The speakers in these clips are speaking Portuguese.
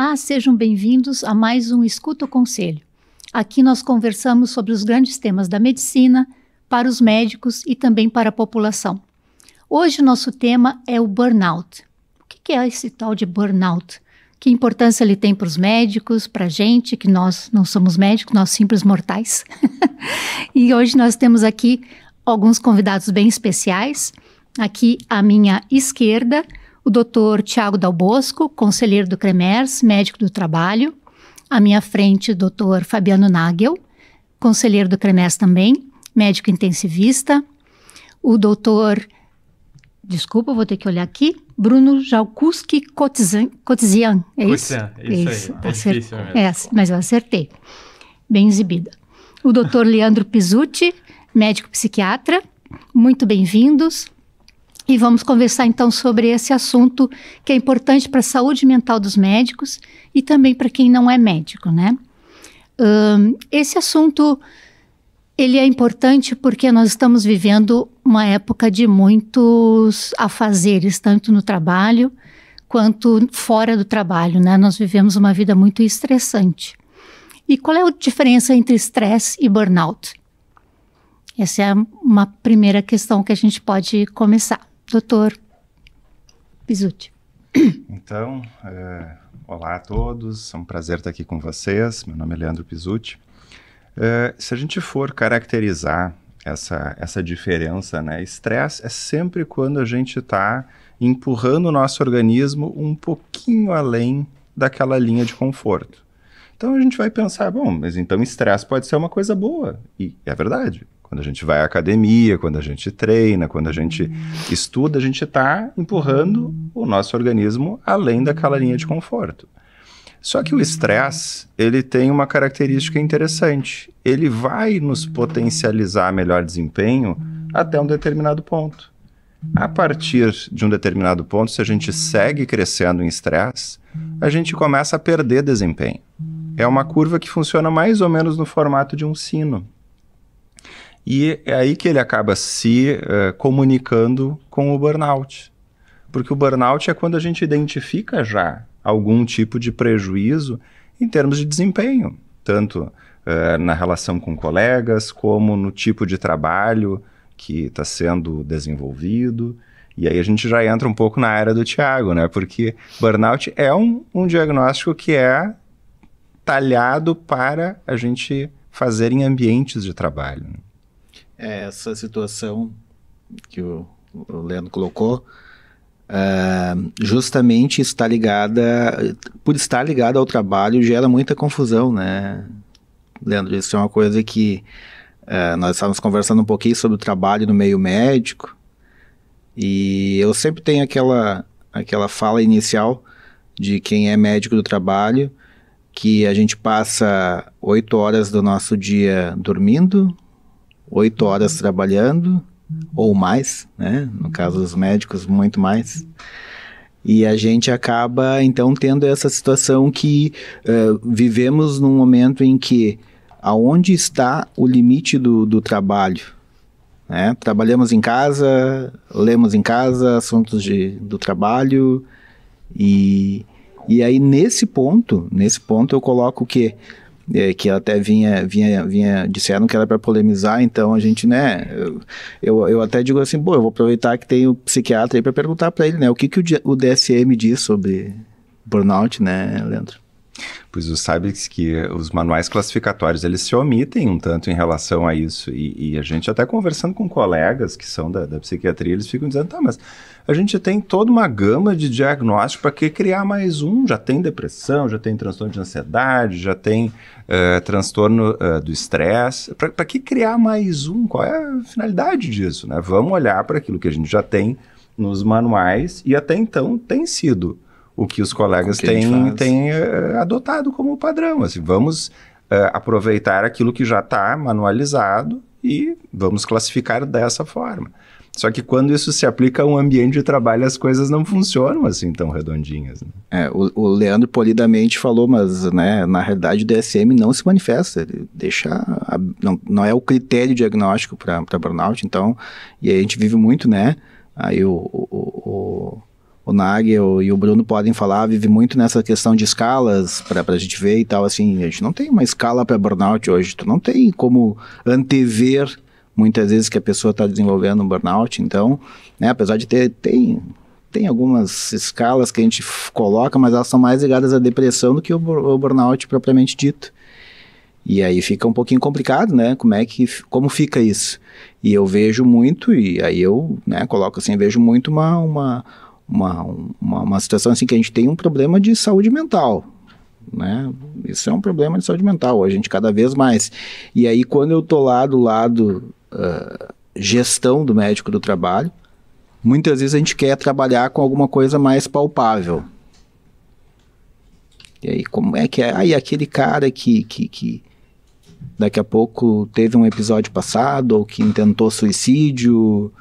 Olá, sejam bem-vindos a mais um Escuta o Conselho. Aqui nós conversamos sobre os grandes temas da medicina, para os médicos e também para a população. Hoje o nosso tema é o burnout. O que é esse tal de burnout? Que importância ele tem para os médicos, para a gente, que nós não somos médicos, nós simples mortais. e hoje nós temos aqui alguns convidados bem especiais. Aqui à minha esquerda, o doutor Tiago Dalbosco, conselheiro do CREMERS, médico do trabalho. À minha frente, doutor Fabiano Nagel, conselheiro do CREMERS também, médico intensivista. O doutor, desculpa, vou ter que olhar aqui, Bruno Jalkuski Kotzian, é isso? Kotzian, isso, é isso aí. Tá é É, mas eu acertei. Bem exibida. O doutor Leandro Pizzuti, médico psiquiatra. Muito bem-vindos. E vamos conversar então sobre esse assunto que é importante para a saúde mental dos médicos e também para quem não é médico, né? Um, esse assunto ele é importante porque nós estamos vivendo uma época de muitos afazeres, tanto no trabalho quanto fora do trabalho, né? Nós vivemos uma vida muito estressante. E qual é a diferença entre estresse e burnout? Essa é uma primeira questão que a gente pode começar doutor Bisutti. Então, é, olá a todos, é um prazer estar aqui com vocês. Meu nome é Leandro Pizzuti. É, se a gente for caracterizar essa, essa diferença, né? Estresse é sempre quando a gente está empurrando o nosso organismo um pouquinho além daquela linha de conforto. Então a gente vai pensar, bom, mas então estresse pode ser uma coisa boa. E é verdade, quando a gente vai à academia, quando a gente treina, quando a gente estuda, a gente está empurrando o nosso organismo além daquela linha de conforto. Só que o estresse, ele tem uma característica interessante. Ele vai nos potencializar melhor desempenho até um determinado ponto. A partir de um determinado ponto, se a gente segue crescendo em estresse, a gente começa a perder desempenho. É uma curva que funciona mais ou menos no formato de um sino. E é aí que ele acaba se uh, comunicando com o burnout. Porque o burnout é quando a gente identifica já algum tipo de prejuízo em termos de desempenho, tanto uh, na relação com colegas, como no tipo de trabalho que está sendo desenvolvido. E aí a gente já entra um pouco na área do Tiago, né? Porque burnout é um, um diagnóstico que é talhado para a gente fazer em ambientes de trabalho. Né? É essa situação que o, o Leandro colocou, uh, justamente está ligada, por estar ligada ao trabalho, gera muita confusão, né? Leandro, isso é uma coisa que uh, nós estávamos conversando um pouquinho sobre o trabalho no meio médico, e eu sempre tenho aquela, aquela fala inicial de quem é médico do trabalho, que a gente passa oito horas do nosso dia dormindo, oito horas trabalhando ou mais, né? No caso dos médicos, muito mais. E a gente acaba então tendo essa situação que uh, vivemos num momento em que aonde está o limite do, do trabalho? Né? Trabalhamos em casa, lemos em casa assuntos de, do trabalho e, e aí nesse ponto, nesse ponto eu coloco o que é, que até vinha, vinha, vinha, disseram que era para polemizar, então a gente, né, eu, eu até digo assim, pô, eu vou aproveitar que tem o psiquiatra aí para perguntar para ele, né, o que, que o, o DSM diz sobre burnout, né, Leandro? os Cybex que os manuais classificatórios eles se omitem um tanto em relação a isso. E, e a gente até conversando com colegas que são da, da, psiquiatria, eles ficam dizendo, tá, mas a gente tem toda uma gama de diagnósticos para que criar mais um? Já tem depressão, já tem transtorno de ansiedade, já tem uh, transtorno uh, do estresse. Para que criar mais um? Qual é a finalidade disso? Né? Vamos olhar para aquilo que a gente já tem nos manuais e até então tem sido o que os colegas têm, têm uh, adotado como padrão. Assim, vamos uh, aproveitar aquilo que já está manualizado e vamos classificar dessa forma. Só que quando isso se aplica a um ambiente de trabalho, as coisas não funcionam assim tão redondinhas. Né? É, o, o, Leandro polidamente falou, mas né, na realidade o DSM não se manifesta, ele deixa a, não, não é o critério diagnóstico para burnout, então, e a gente vive muito, né? Aí o, o, o o Nagel e o Bruno podem falar, vive muito nessa questão de escalas para a gente ver e tal. Assim, a gente não tem uma escala para burnout hoje, tu não tem como antever muitas vezes que a pessoa está desenvolvendo um burnout. Então, né, apesar de ter, tem, tem algumas escalas que a gente coloca, mas elas são mais ligadas à depressão do que o, o burnout propriamente dito. E aí fica um pouquinho complicado, né? Como é que como fica isso? E eu vejo muito e aí eu, né, coloco assim, vejo muito uma, uma uma, uma, uma situação assim que a gente tem um problema de saúde mental, né? Isso é um problema de saúde mental, a gente cada vez mais. E aí, quando eu tô lá do lado uh, gestão do médico do trabalho, muitas vezes a gente quer trabalhar com alguma coisa mais palpável. E aí, como é que é? Aí, ah, aquele cara que, que, que daqui a pouco teve um episódio passado, ou que intentou suicídio,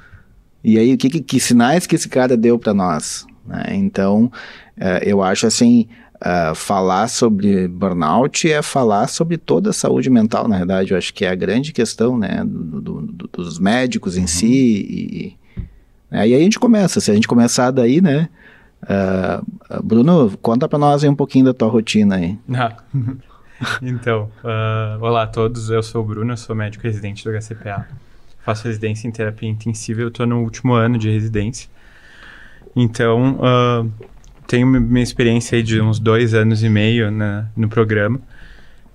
e aí, o que, que, que sinais que esse cara deu para nós? Né? Então, uh, eu acho assim, uh, falar sobre burnout é falar sobre toda a saúde mental, na verdade. Eu acho que é a grande questão, né, do, do, dos médicos em uhum. si. E, né? e, aí a gente começa, se a gente começar daí, né, Uh, Bruno, conta para nós um pouquinho da tua rotina aí. Ah, então, uh, olá a todos, eu sou o Bruno, eu sou médico residente do HCPA faço residência em terapia intensiva, eu estou no último ano de residência. Então, uh, tenho minha experiência de uns dois anos e meio na, no programa.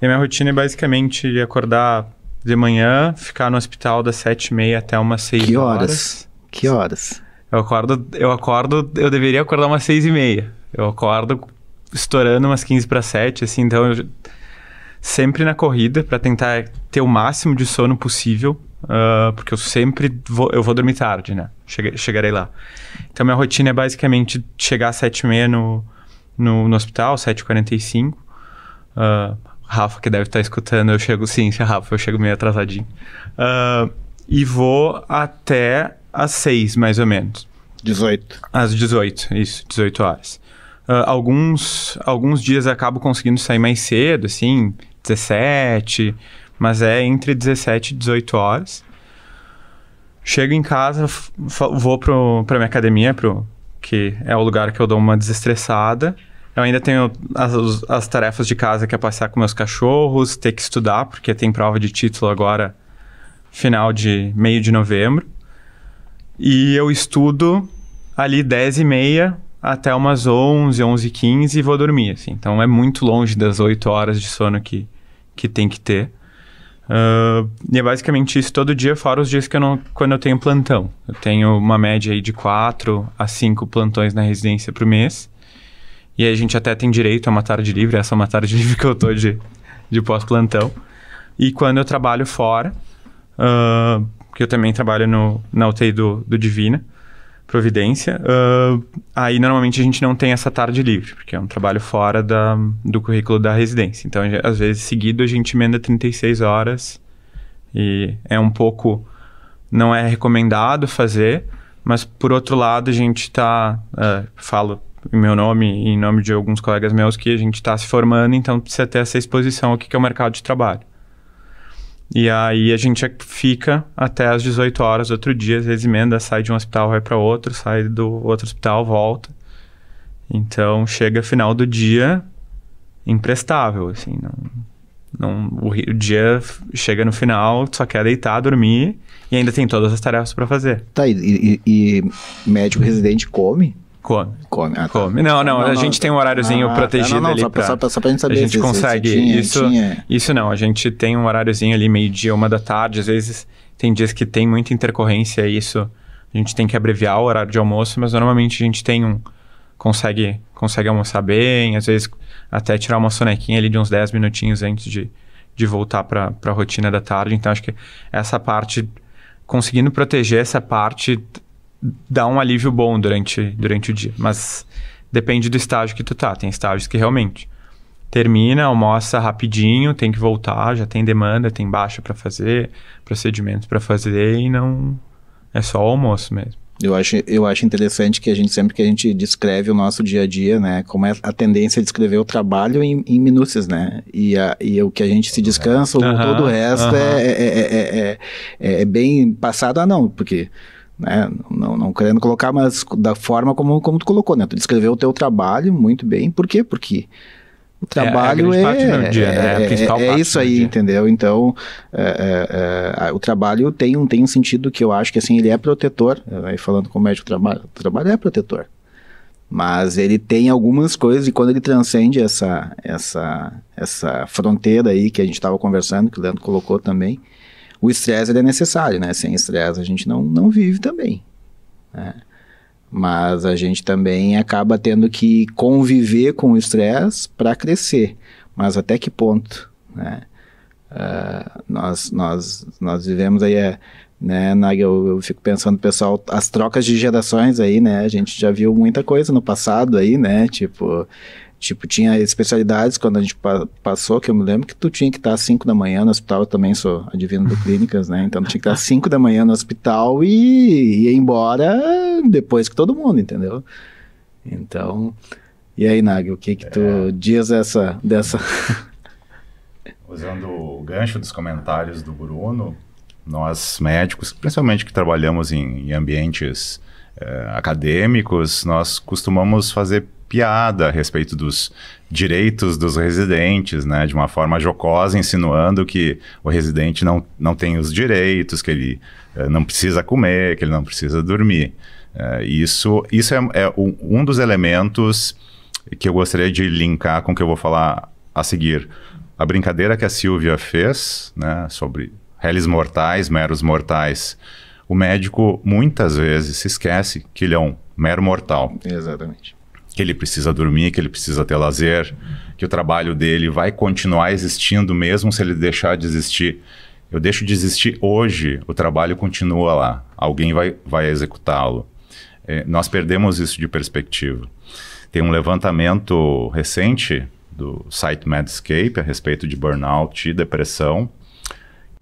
E a minha rotina é basicamente acordar de manhã, ficar no hospital das sete e meia até umas seis que horas. horas. Que horas? Eu acordo, eu acordo, eu deveria acordar umas seis e meia. Eu acordo estourando umas 15 para 7, assim, então eu, sempre na corrida para tentar ter o máximo de sono possível Uh, porque eu sempre vou, eu vou dormir tarde, né? Cheguei, chegarei lá. Então, minha rotina é basicamente chegar às 7h30 no, no, no hospital, 7h45. Uh, ah, Rafa, que deve estar escutando, eu chego... Sim, Rafa, eu chego meio atrasadinho. Uh, e vou até às 6, mais ou menos. 18. Às 18, isso, 18 horas. alguns, alguns dias acabo conseguindo sair mais cedo, assim, 17... h mas é entre 17 e 18 horas. Chego em casa, vou pro, pra minha academia, pro, que é o lugar que eu dou uma desestressada. Eu ainda tenho as, as, tarefas de casa que é passear com meus cachorros, ter que estudar, porque tem prova de título agora, final de meio de novembro. E eu estudo ali 10 e meia até umas 11, 11 e 15 e vou dormir, assim. Então é muito longe das 8 horas de sono que, que tem que ter. Uh, e é basicamente isso todo dia, fora os dias que eu não, quando eu tenho plantão. Eu tenho uma média aí de 4 a 5 plantões na residência por mês. E a gente até tem direito a uma tarde livre, essa é uma tarde livre que eu tô de, de pós-plantão. E quando eu trabalho fora, uh, que eu também trabalho no, na UTI do, do Divina, providência. Uh, aí normalmente a gente não tem essa tarde livre, porque é um trabalho fora da, do currículo da residência. Então, às vezes, seguido, a gente emenda 36 horas e é um pouco. Não é recomendado fazer, mas por outro lado, a gente está. Uh, ah, falo em meu nome e em nome de alguns colegas meus que a gente está se formando, então precisa ter essa exposição ao que é o mercado de trabalho. E aí a gente fica até as 18 horas outro dia, às vezes emenda, sai de um hospital, vai para outro, sai do outro hospital, volta. Então chega final do dia imprestável, assim, não, não o, dia chega no final, só quer deitar, dormir e ainda tem todas as tarefas para fazer. Tá, e, e, e médico residente come? Come. Come. Ah, tá. Come. Não, não, não, a gente não, tem um horáriozinho protegido não, não, ali. Só pra, pra, só pra gente saber. A gente consegue. Tinha, isso, tinha. isso não, a gente tem um horáriozinho ali, meio-dia, uma da tarde. Às vezes tem dias que tem muita intercorrência, isso a gente tem que abreviar o horário de almoço, mas normalmente a gente tem um. Consegue, consegue almoçar bem, às vezes até tirar uma sonequinha ali de uns 10 minutinhos antes de, de voltar para a rotina da tarde. Então acho que essa parte, conseguindo proteger essa parte dá um alívio bom durante, durante o dia. Mas depende do estágio que tu tá. Tem estágios que realmente termina, almoça rapidinho, tem que voltar, já tem demanda, tem baixa para fazer, procedimentos para fazer e não é só o almoço mesmo. Eu acho, eu acho interessante que a gente sempre que a gente descreve o nosso dia a dia, né, como é a tendência de descrever o trabalho em, em minúcias, né, e, a, e o que a gente se descansa, uhum, todo o resto uhum. é, é, é, é, bem passado, ah não, porque né? Não, não querendo colocar, mas da forma como, como tu colocou, né? Tu descreveu o teu trabalho muito bem. Por quê? Porque o trabalho é, é, é dia, é, né? é, é, é isso aí, entendeu? Então, o trabalho tem um, tem um sentido que eu acho que assim, ele é protetor. Aí falando com o médico, trabalho, o trabalho é protetor. Mas ele tem algumas coisas e quando ele transcende essa, essa, essa fronteira aí que a gente estava conversando, que o Leandro colocou também, o estresse é necessário, né? Sem estresse a gente não, não vive também. Né? Mas a gente também acaba tendo que conviver com o estresse para crescer. Mas até que ponto, né? Uh, nós, nós, nós vivemos aí, é, né, eu, eu, fico pensando, pessoal, as trocas de gerações aí, né, a gente já viu muita coisa no passado aí, né, tipo, Tipo, tinha especialidades quando a gente pa passou, que eu me lembro que tu tinha que estar às 5 da manhã no hospital, eu também sou adivino do clínicas, né? Então tu tinha que estar às 5 da manhã no hospital e ir embora depois que todo mundo, entendeu? Então, e aí, Nag, o que que tu é... diz essa, dessa... Usando o gancho dos comentários do Bruno, nós médicos, principalmente que trabalhamos em, em ambientes eh, acadêmicos, nós costumamos fazer piada a respeito dos direitos dos residentes, né, de uma forma jocosa, insinuando que o residente não, não tem os direitos, que ele eh, não precisa comer, que ele não precisa dormir. Eh, isso isso é, é um, um dos elementos que eu gostaria de linkar com o que eu vou falar a seguir. A brincadeira que a Silvia fez né, sobre réis mortais, meros mortais. O médico muitas vezes se esquece que ele é um mero mortal. Exatamente que ele precisa dormir, que ele precisa ter lazer, que o trabalho dele vai continuar existindo mesmo se ele deixar de existir. Eu deixo de existir hoje, o trabalho continua lá, alguém vai, vai executá-lo. É, nós perdemos isso de perspectiva. Tem um levantamento recente do site Medscape a respeito de burnout e depressão,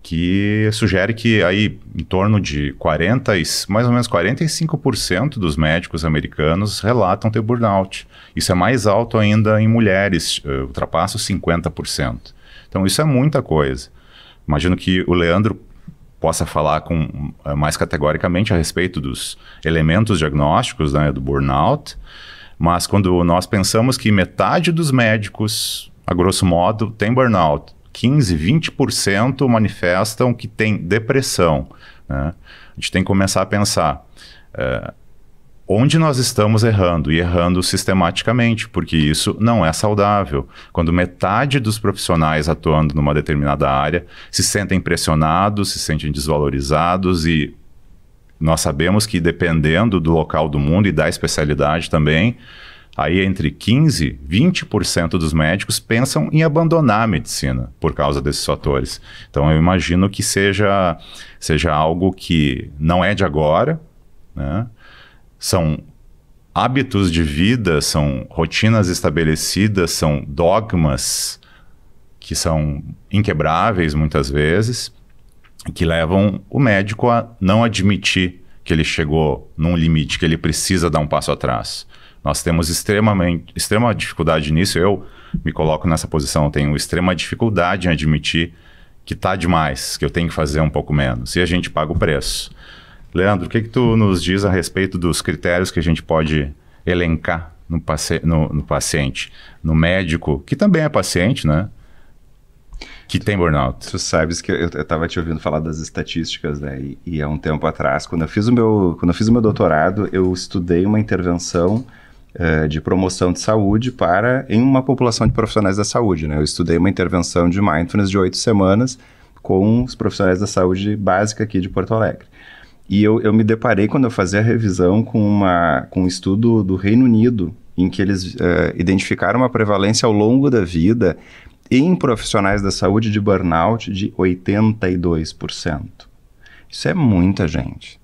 que sugere que aí em torno de 40, mais ou menos 45% dos médicos americanos relatam ter burnout. Isso é mais alto ainda em mulheres, eh, ultrapassa os 50%. Então isso é muita coisa. Imagino que o Leandro possa falar com eh, mais categoricamente a respeito dos elementos diagnósticos né, do burnout, mas quando nós pensamos que metade dos médicos, a grosso modo, tem burnout, 15, 20% manifestam que tem depressão. Né? A gente tem que começar a pensar. É, onde nós estamos errando e errando sistematicamente, porque isso não é saudável. Quando metade dos profissionais atuando numa determinada área se sentem pressionados, se sentem desvalorizados e nós sabemos que dependendo do local do mundo e da especialidade também, Aí, entre 15% e 20% dos médicos pensam em abandonar a medicina por causa desses fatores. Então, eu imagino que seja, seja algo que não é de agora, né? são hábitos de vida, são rotinas estabelecidas, são dogmas que são inquebráveis muitas vezes, que levam o médico a não admitir que ele chegou num limite, que ele precisa dar um passo atrás. Nós temos extremamente, extrema dificuldade nisso. Eu me coloco nessa posição, tenho extrema dificuldade em admitir que tá demais, que eu tenho que fazer um pouco menos. E a gente paga o preço. Leandro, o que, que tu nos diz a respeito dos critérios que a gente pode elencar no, paci no, no paciente, no médico, que também é paciente, né? que tem burnout. Tu sabes que eu estava te ouvindo falar das estatísticas, né? E, e, há um tempo atrás, quando eu fiz o meu, quando eu fiz o meu doutorado, eu estudei uma intervenção é, de promoção de saúde para em uma população de profissionais da saúde. Né? Eu estudei uma intervenção de mindfulness de oito semanas com os profissionais da saúde básica aqui de Porto Alegre. E eu, eu me deparei quando eu fazia a revisão com, uma, com um estudo do Reino Unido, em que eles uh, identificaram uma prevalência ao longo da vida em profissionais da saúde de burnout de 82%. Isso é muita gente.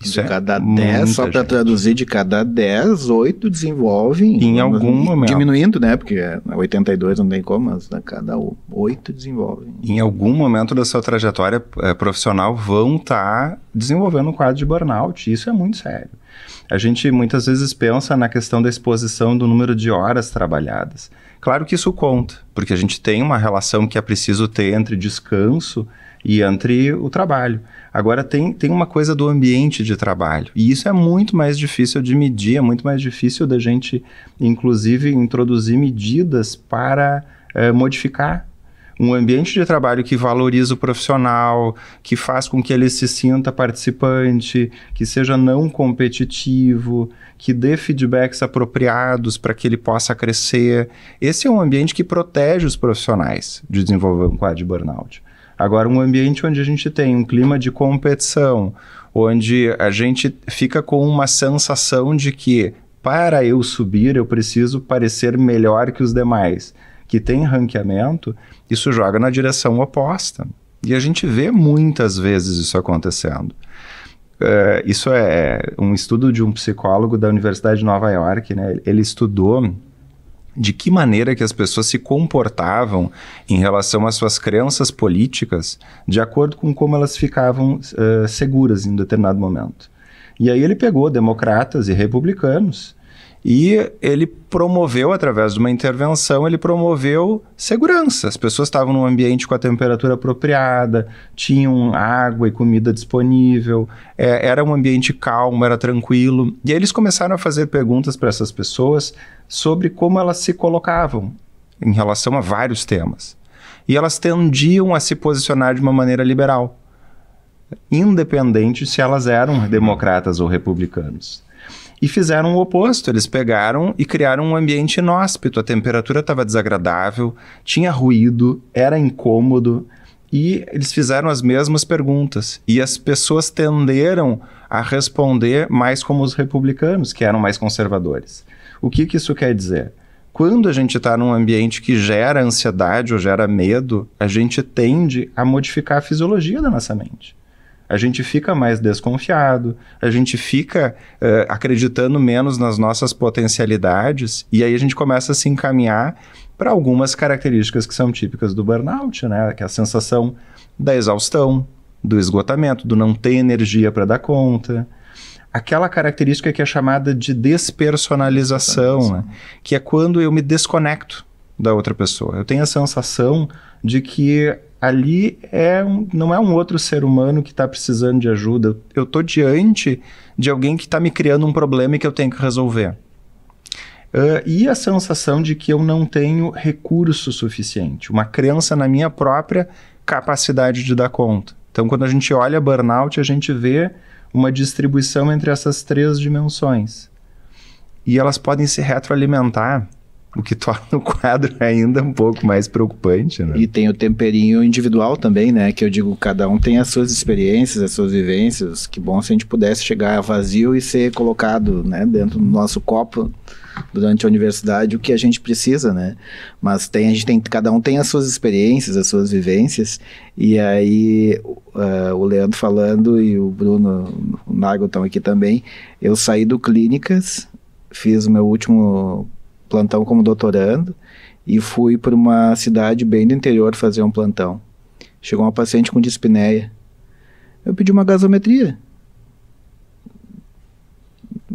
Isso de é cada 10, só para traduzir, de cada 10, 8 desenvolvem. Em algum momento. Diminuindo, né? Porque 82 não tem como, mas a cada 8 desenvolvem. Em algum momento da sua trajetória é, profissional vão estar tá desenvolvendo um quadro de burnout. Isso é muito sério. A gente muitas vezes pensa na questão da exposição do número de horas trabalhadas. Claro que isso conta, porque a gente tem uma relação que é preciso ter entre descanso e entre o trabalho. Agora, tem, tem uma coisa do ambiente de trabalho, e isso é muito mais difícil de medir, é muito mais difícil da gente, inclusive, introduzir medidas para é, modificar um ambiente de trabalho que valoriza o profissional, que faz com que ele se sinta participante, que seja não competitivo, que dê feedbacks apropriados para que ele possa crescer. Esse é um ambiente que protege os profissionais de desenvolver um quadro de burnout. Agora, um ambiente onde a gente tem um clima de competição, onde a gente fica com uma sensação de que para eu subir eu preciso parecer melhor que os demais, que tem ranqueamento, isso joga na direção oposta. E a gente vê muitas vezes isso acontecendo. Uh, isso é, é um estudo de um psicólogo da Universidade de Nova York, né? Ele estudou de que maneira que as pessoas se comportavam em relação às suas crenças políticas de acordo com como elas ficavam uh, seguras em determinado momento. E aí ele pegou democratas e republicanos e ele promoveu, através de uma intervenção, ele promoveu segurança. As pessoas estavam num ambiente com a temperatura apropriada, tinham água e comida disponível, é, era um ambiente calmo, era tranquilo. E aí eles começaram a fazer perguntas para essas pessoas sobre como elas se colocavam em relação a vários temas. E elas tendiam a se posicionar de uma maneira liberal, independente se elas eram democratas ou republicanos e fizeram o oposto. Eles pegaram e criaram um ambiente inóspito. A temperatura estava desagradável, tinha ruído, era incômodo e eles fizeram as mesmas perguntas. E as pessoas tenderam a responder mais como os republicanos, que eram mais conservadores. O que, que isso quer dizer? Quando a gente está num ambiente que gera ansiedade ou gera medo, a gente tende a modificar a fisiologia da nossa mente a gente fica mais desconfiado, a gente fica uh, acreditando menos nas nossas potencialidades e aí a gente começa a se encaminhar para algumas características que são típicas do burnout, né? Que é a sensação da exaustão, do esgotamento, do não ter energia para dar conta. Aquela característica que é chamada de despersonalização, né? que é quando eu me desconecto da outra pessoa. Eu tenho a sensação de que ali é um, não é um outro ser humano que está precisando de ajuda. Eu estou diante de alguém que está me criando um problema e que eu tenho que resolver. Uh, e a sensação de que eu não tenho recurso suficiente, uma crença na minha própria capacidade de dar conta. Então, quando a gente olha burnout, a gente vê uma distribuição entre essas três dimensões. E elas podem se retroalimentar o que torna o quadro ainda um pouco mais preocupante, né? E tem o temperinho individual também, né? Que eu digo, cada um tem as suas experiências, as suas vivências. Que bom se a gente pudesse chegar vazio e ser colocado, né, dentro do nosso copo durante a universidade o que a gente precisa, né? Mas tem a gente tem cada um tem as suas experiências, as suas vivências e aí uh, o Leandro falando e o Bruno, o Nago estão aqui também. Eu saí do clínicas, fiz o meu último plantão como doutorando e fui para uma cidade bem do interior fazer um plantão. Chegou uma paciente com dispneia. Eu pedi uma gasometria.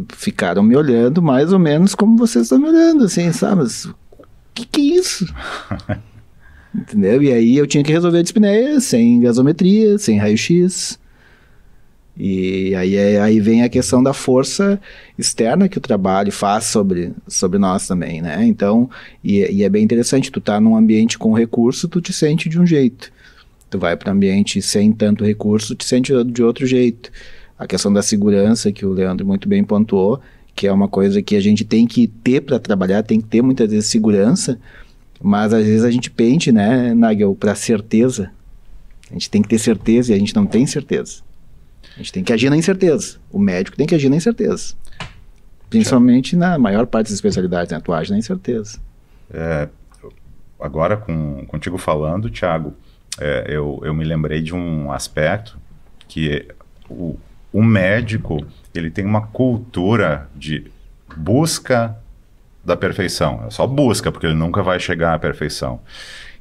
Ficaram me olhando mais ou menos como vocês estão me olhando, assim, sabe? Mas o que, que é isso? Entendeu? E aí eu tinha que resolver a dispneia sem gasometria, sem raio-x. E aí, é, aí vem a questão da força externa que o trabalho faz sobre, sobre nós também, né? Então, e, e é bem interessante, tu tá num ambiente com recurso, tu te sente de um jeito. Tu vai para um ambiente sem tanto recurso, te sente de outro jeito. A questão da segurança, que o Leandro muito bem pontuou, que é uma coisa que a gente tem que ter para trabalhar, tem que ter muitas vezes segurança, mas às vezes a gente pente, né, Nagel, para certeza. A gente tem que ter certeza e a gente não tem certeza. A gente tem que agir na incerteza. O médico tem que agir na incerteza. Principalmente na maior parte das especialidades, né? Tu age na incerteza. É, agora, com, contigo falando, Tiago, é, eu, eu me lembrei de um aspecto que o, o médico ele tem uma cultura de busca da perfeição. É só busca, porque ele nunca vai chegar à perfeição.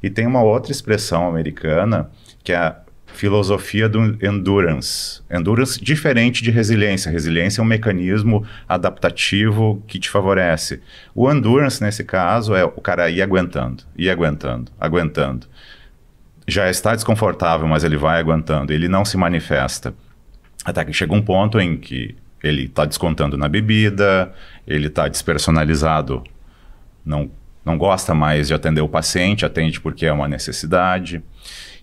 E tem uma outra expressão americana que é filosofia do endurance. Endurance diferente de resiliência. Resiliência é um mecanismo adaptativo que te favorece. O endurance, nesse caso, é o cara ir aguentando, ir aguentando, aguentando. Já está desconfortável, mas ele vai aguentando, ele não se manifesta. Até que chega um ponto em que ele está descontando na bebida, ele está despersonalizado, não, não gosta mais de atender o paciente, atende porque é uma necessidade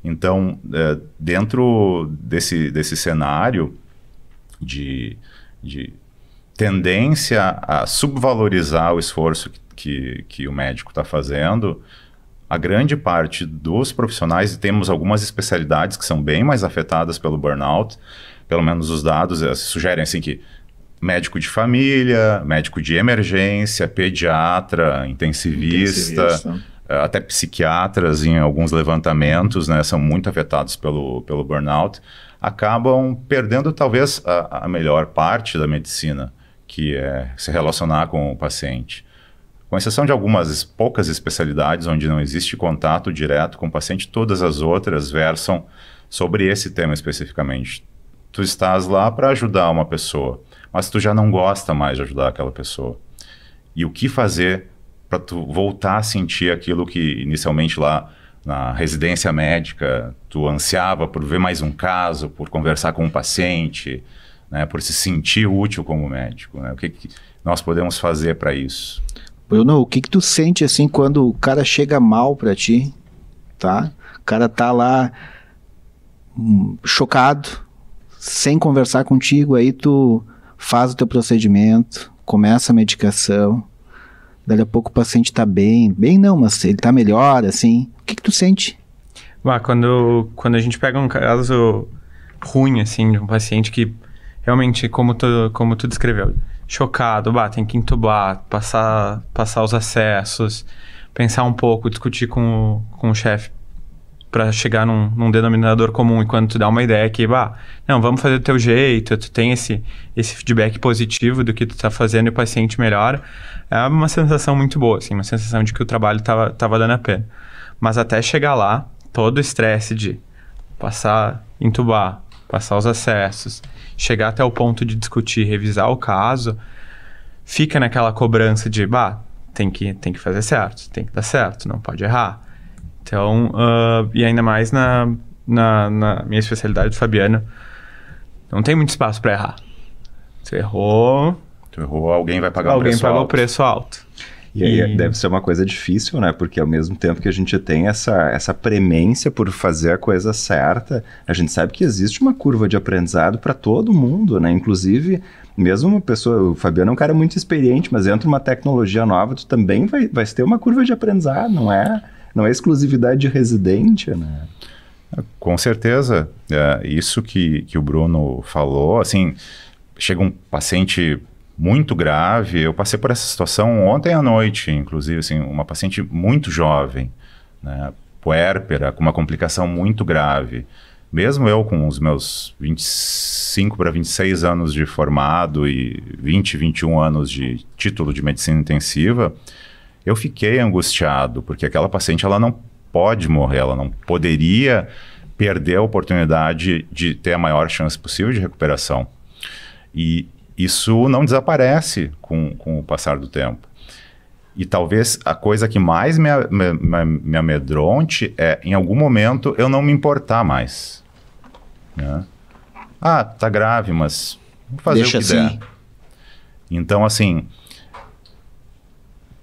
então, é, dentro desse, desse cenário de, de tendência a subvalorizar o esforço que, que o médico está fazendo, a grande parte dos profissionais, e temos algumas especialidades que são bem mais afetadas pelo burnout, pelo menos os dados sugerem assim que médico de família, médico de emergência, pediatra, intensivista, intensivista. Eh, até psiquiatras em alguns levantamentos, né, são muito afetados pelo, pelo burnout, acabam perdendo talvez a, a melhor parte da medicina, que é se relacionar com o paciente. Com exceção de algumas poucas especialidades onde não existe contato direto com o paciente, todas as outras versam sobre esse tema especificamente. Tu estás lá para ajudar uma pessoa, mas tu já não gosta mais de ajudar aquela pessoa. E o que fazer para tu voltar a sentir aquilo que inicialmente lá na residência médica tu ansiava por ver mais um caso, por conversar com um paciente, né, por se sentir útil como médico, né? O que, que nós podemos fazer para isso? Bruno, o que, que tu sente assim quando o cara chega mal para ti, tá? O cara tá lá hum, chocado, sem conversar contigo, aí tu faz o teu procedimento, começa a medicação, Daí a pouco o paciente tá bem, bem não, mas ele tá melhor, assim. O que que tu sente? Bah, quando, quando a gente pega um caso ruim, assim, de um paciente que realmente, como tu, como tu descreveu, chocado, bah, tem que entubar, passar, passar os acessos, pensar um pouco, discutir com o, com o chefe para chegar num, num, denominador comum e quando tu dá uma ideia que, bah, não, vamos fazer do teu jeito, tu tem esse, esse feedback positivo do que tu tá fazendo e o paciente melhora, é uma sensação muito boa, assim, uma sensação de que o trabalho tava, tava dando a pena. Mas até chegar lá, todo o estresse de passar, entubar, passar os acessos, chegar até o ponto de discutir, revisar o caso, fica naquela cobrança de, bah, tem que, tem que fazer certo, tem que dar certo, não pode errar. Então, uh, e ainda mais na, na, na minha especialidade do Fabiano, não tem muito espaço para errar. Você errou, Tu tipo, errou, alguém vai pagar alguém um preço alto. Alguém o preço alto. E, e aí deve ser uma coisa difícil, né? Porque ao mesmo tempo que a gente tem essa, essa premência por fazer a coisa certa, a gente sabe que existe uma curva de aprendizado para todo mundo, né? Inclusive, mesmo uma pessoa, o Fabiano é um cara muito experiente, mas entra uma tecnologia nova, tu também vai, vai ter uma curva de aprendizado, não é? Não é exclusividade de residente, né? É, com certeza. É, isso que, que o Bruno falou, assim, chega um paciente muito grave. Eu passei por essa situação ontem à noite, inclusive, assim, uma paciente muito jovem, né, puérpera, com uma complicação muito grave. Mesmo eu com os meus 25 para 26 anos de formado e 20, 21 anos de título de medicina intensiva, eu fiquei angustiado, porque aquela paciente ela não pode morrer, ela não poderia perder a oportunidade de ter a maior chance possível de recuperação. E isso não desaparece com, com o passar do tempo. E talvez a coisa que mais me, me, me amedronte é, em algum momento, eu não me importar mais. Né? Ah, tá grave, mas vou fazer Deixa o que assim. der. Então, assim,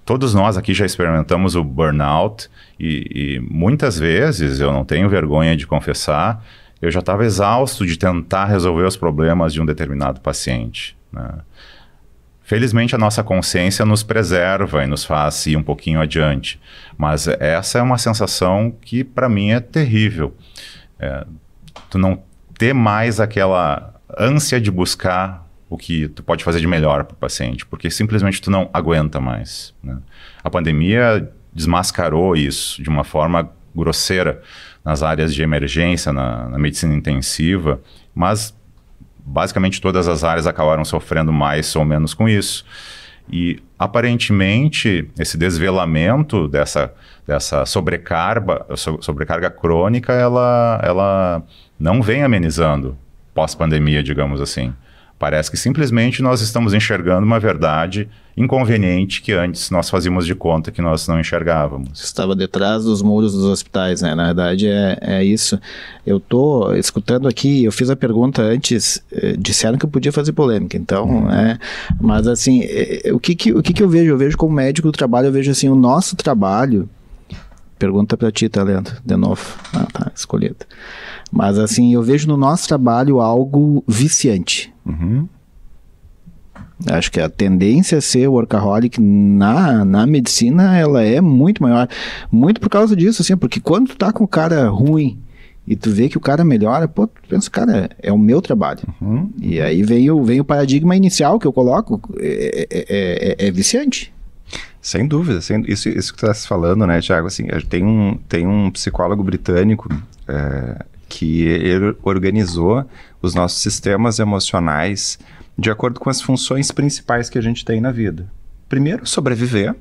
todos nós aqui já experimentamos o burnout e, e muitas vezes, eu não tenho vergonha de confessar, eu já estava exausto de tentar resolver os problemas de um determinado paciente. Né? Felizmente, a nossa consciência nos preserva e nos faz ir um pouquinho adiante. Mas essa é uma sensação que, para mim, é terrível. É, tu não ter mais aquela ânsia de buscar o que tu pode fazer de melhor para o paciente, porque simplesmente tu não aguenta mais. Né? A pandemia desmascarou isso de uma forma grosseira nas áreas de emergência, na, na medicina intensiva, mas basicamente todas as áreas acabaram sofrendo mais ou menos com isso. E aparentemente esse desvelamento dessa, dessa sobrecarga, sobrecarga crônica, ela, ela não vem amenizando pós-pandemia, digamos assim. Parece que simplesmente nós estamos enxergando uma verdade inconveniente que antes nós fazíamos de conta que nós não enxergávamos. Estava detrás dos muros dos hospitais, né? Na verdade é, é isso. Eu estou escutando aqui, eu fiz a pergunta antes, eh, disseram que eu podia fazer polêmica, então, hum. né? Mas assim, eh, o, que, que, o que, que eu vejo? Eu vejo como médico do trabalho, eu vejo assim, o nosso trabalho, Pergunta para ti, talento, tá, De novo. Ah, tá, escolhido. Mas assim, eu vejo no nosso trabalho algo viciante. Uhum. Acho que a tendência a ser workaholic na, na medicina, ela é muito maior. Muito por causa disso, assim, porque quando tu tá com o cara ruim e tu vê que o cara melhora, pô, tu pensa, cara, é o meu trabalho. Uhum. E aí vem o, vem o paradigma inicial que eu coloco, é, é, é, é viciante. Sem dúvida, sem, isso, isso que tu estás falando, né, Tiago, assim, tem um, tem um psicólogo britânico, que ele organizou os nossos sistemas emocionais de acordo com as funções principais que a gente tem na vida. Primeiro, sobreviver.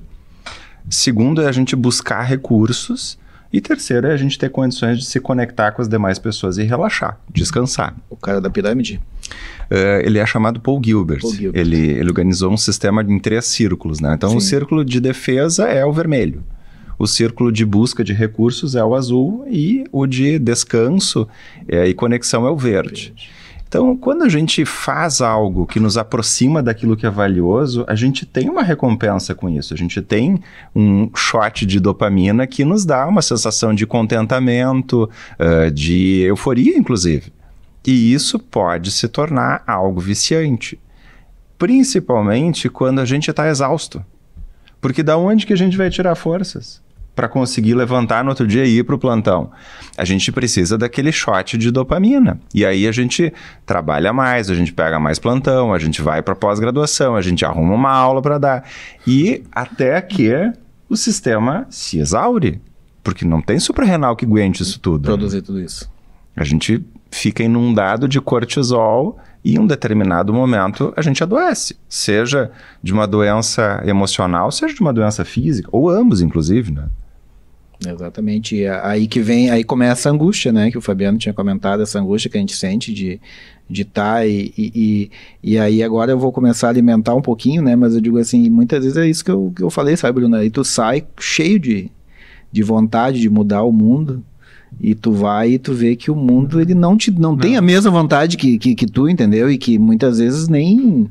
Segundo, é a gente buscar recursos. E terceiro, é a gente ter condições de se conectar com as demais pessoas e relaxar, descansar. O cara da pirâmide? Uh, ele é chamado Paul Gilbert. Paul Gilbert. Ele, ele organizou um sistema em três círculos, né? Então, Sim. o círculo de defesa é o vermelho o círculo de busca de recursos é o azul e o de descanso é, e conexão é o verde. Então, quando a gente faz algo que nos aproxima daquilo que é valioso, a gente tem uma recompensa com isso. A gente tem um shot de dopamina que nos dá uma sensação de contentamento, uh, de euforia, inclusive. E isso pode se tornar algo viciante, principalmente quando a gente está exausto. Porque da onde que a gente vai tirar forças? para conseguir levantar no outro dia e ir para o plantão. A gente precisa daquele shot de dopamina. E aí a gente trabalha mais, a gente pega mais plantão, a gente vai para pós-graduação, a gente arruma uma aula para dar. E até que o sistema se exaure, porque não tem suprarrenal que aguente isso tudo. Produzir tudo isso. A gente fica inundado de cortisol e em um determinado momento a gente adoece, seja de uma doença emocional, seja de uma doença física, ou ambos, inclusive, né? Exatamente. E aí que vem, aí começa a angústia, né? Que o Fabiano tinha comentado, essa angústia que a gente sente de de tá estar e, e, e, aí agora eu vou começar a alimentar um pouquinho, né? Mas eu digo assim, muitas vezes é isso que eu, que eu falei, sabe, Bruna? E tu sai cheio de, de vontade de mudar o mundo, e tu vai e tu vê que o mundo ele não te não, não. tem a mesma vontade que, que, que, tu entendeu e que muitas vezes nem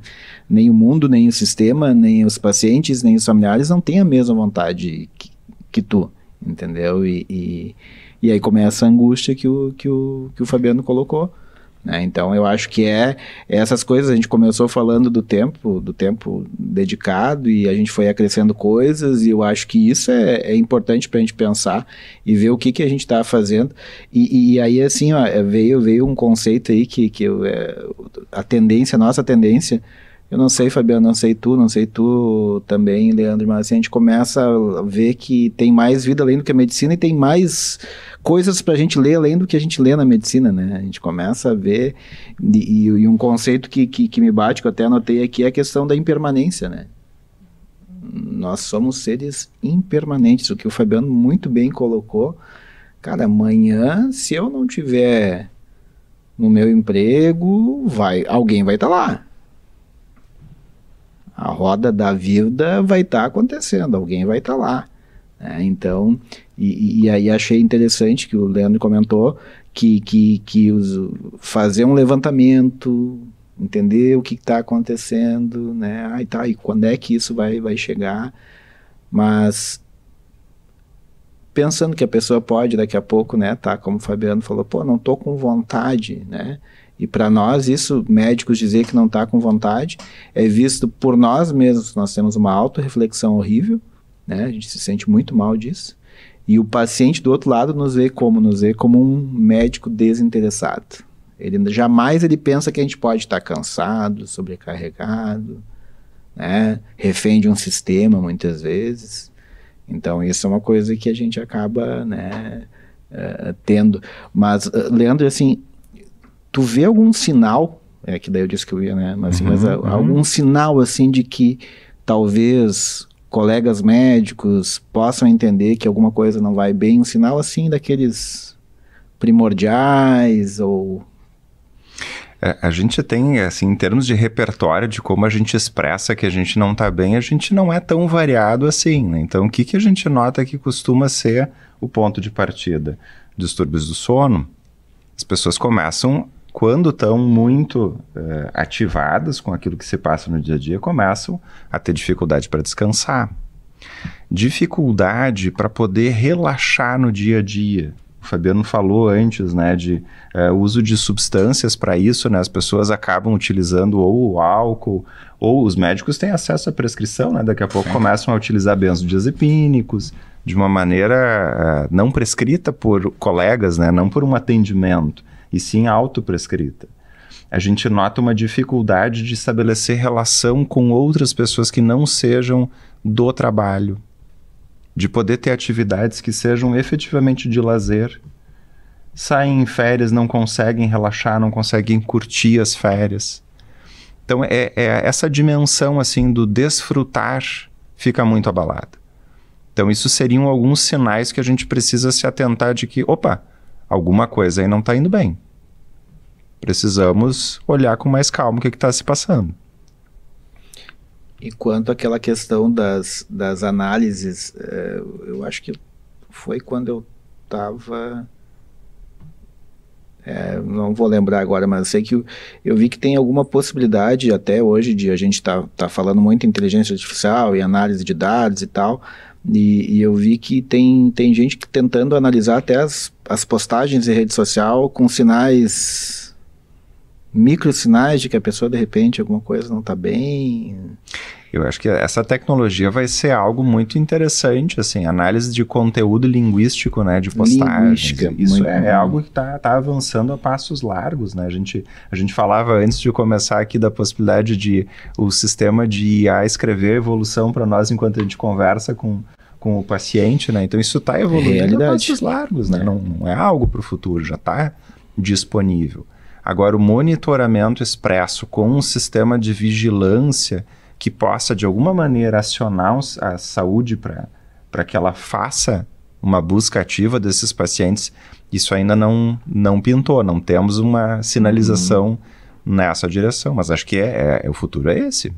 nem o mundo nem o sistema nem os pacientes nem os familiares não têm a mesma vontade que, que tu entendeu? E, e, e aí começa a angústia que o, que o, que o Fabiano colocou. Né? Então eu acho que é, é essas coisas. A gente começou falando do tempo, do tempo dedicado, e a gente foi acrescendo coisas, e eu acho que isso é, é importante para a gente pensar e ver o que, que a gente está fazendo. E, e, aí, assim, ó, é, veio, veio um conceito aí que, que eu, é, a tendência, a nossa tendência eu não sei, Fabiano, não sei tu, não sei tu também, Leandro, mas assim, a gente começa a ver que tem mais vida além do que a medicina e tem mais coisas para a gente ler além do que a gente lê na medicina, né? A gente começa a ver, e, e um conceito que, que, que me bate, que eu até anotei aqui, é a questão da impermanência, né? Nós somos seres impermanentes, o que o Fabiano muito bem colocou. Cara, amanhã, se eu não tiver no meu emprego, vai alguém vai estar tá lá a roda da vida vai estar tá acontecendo, alguém vai estar tá lá. Né? Então, e, e, aí achei interessante que o Leandro comentou que, que, que os, fazer um levantamento, entender o que está acontecendo, né? Ai, tá, e quando é que isso vai, vai chegar? Mas pensando que a pessoa pode daqui a pouco, né, tá, como o Fabiano falou, pô, não tô com vontade, né? E para nós, isso, médicos dizer que não está com vontade, é visto por nós mesmos. Nós temos uma auto-reflexão horrível, né? A gente se sente muito mal disso. E o paciente do outro lado nos vê como? Nos vê como um médico desinteressado. Ele jamais ele pensa que a gente pode estar tá cansado, sobrecarregado, né? refém de um sistema muitas vezes. Então isso é uma coisa que a gente acaba, né, uh, tendo. Mas uh, Leandro, assim, tu vê algum sinal, é que daí eu disse que eu ia, né? Mas, assim, uhum, mas é, uhum. algum sinal assim de que talvez colegas médicos possam entender que alguma coisa não vai bem, um sinal assim daqueles primordiais ou é, a gente tem, assim, em termos de repertório de como a gente expressa que a gente não está bem, a gente não é tão variado assim. Né? Então, o que, que a gente nota que costuma ser o ponto de partida? Distúrbios do sono. As pessoas começam quando estão muito uh, ativadas com aquilo que se passa no dia a dia, começam a ter dificuldade para descansar, dificuldade para poder relaxar no dia a dia. O Fabiano falou antes, né, de uh, uso de substâncias para isso, né, as pessoas acabam utilizando ou o álcool, ou os médicos têm acesso à prescrição, né, daqui a pouco Sim. começam a utilizar benzodiazepínicos de uma maneira uh, não prescrita por colegas, né, não por um atendimento e sim autoprescrita. A gente nota uma dificuldade de estabelecer relação com outras pessoas que não sejam do trabalho, de poder ter atividades que sejam efetivamente de lazer. Saem em férias, não conseguem relaxar, não conseguem curtir as férias. Então, é, é essa dimensão assim do desfrutar fica muito abalada. Então, isso seriam alguns sinais que a gente precisa se atentar de que, opa, alguma coisa aí não está indo bem. Precisamos olhar com mais calma o que é está se passando. E quanto àquela questão das, das análises, é, eu acho que foi quando eu estava. É, não vou lembrar agora, mas eu sei que eu, eu, vi que tem alguma possibilidade até hoje de a gente estar tá, tá falando muito inteligência artificial e análise de dados e tal. E, e, eu vi que tem, tem gente que tentando analisar até as, as postagens em rede social com sinais micro sinais de que a pessoa de repente alguma coisa não está bem. Eu acho que essa tecnologia vai ser algo muito interessante, assim, análise de conteúdo linguístico, né, de postagens. Linguística, Isso é, é, algo que está tá avançando a passos largos, né? A gente, a gente falava antes de começar aqui da possibilidade de o sistema de IA escrever evolução para nós enquanto a gente conversa com, com o paciente, né? Então isso está evoluindo Realidade. a passos largos, né? É. Não, não é algo para o futuro, já está disponível. Agora, o monitoramento expresso com um sistema de vigilância que possa, de alguma maneira, acionar a saúde para que ela faça uma busca ativa desses pacientes, isso ainda não, não pintou, não temos uma sinalização uhum. nessa direção, mas acho que é, é, é o futuro é esse.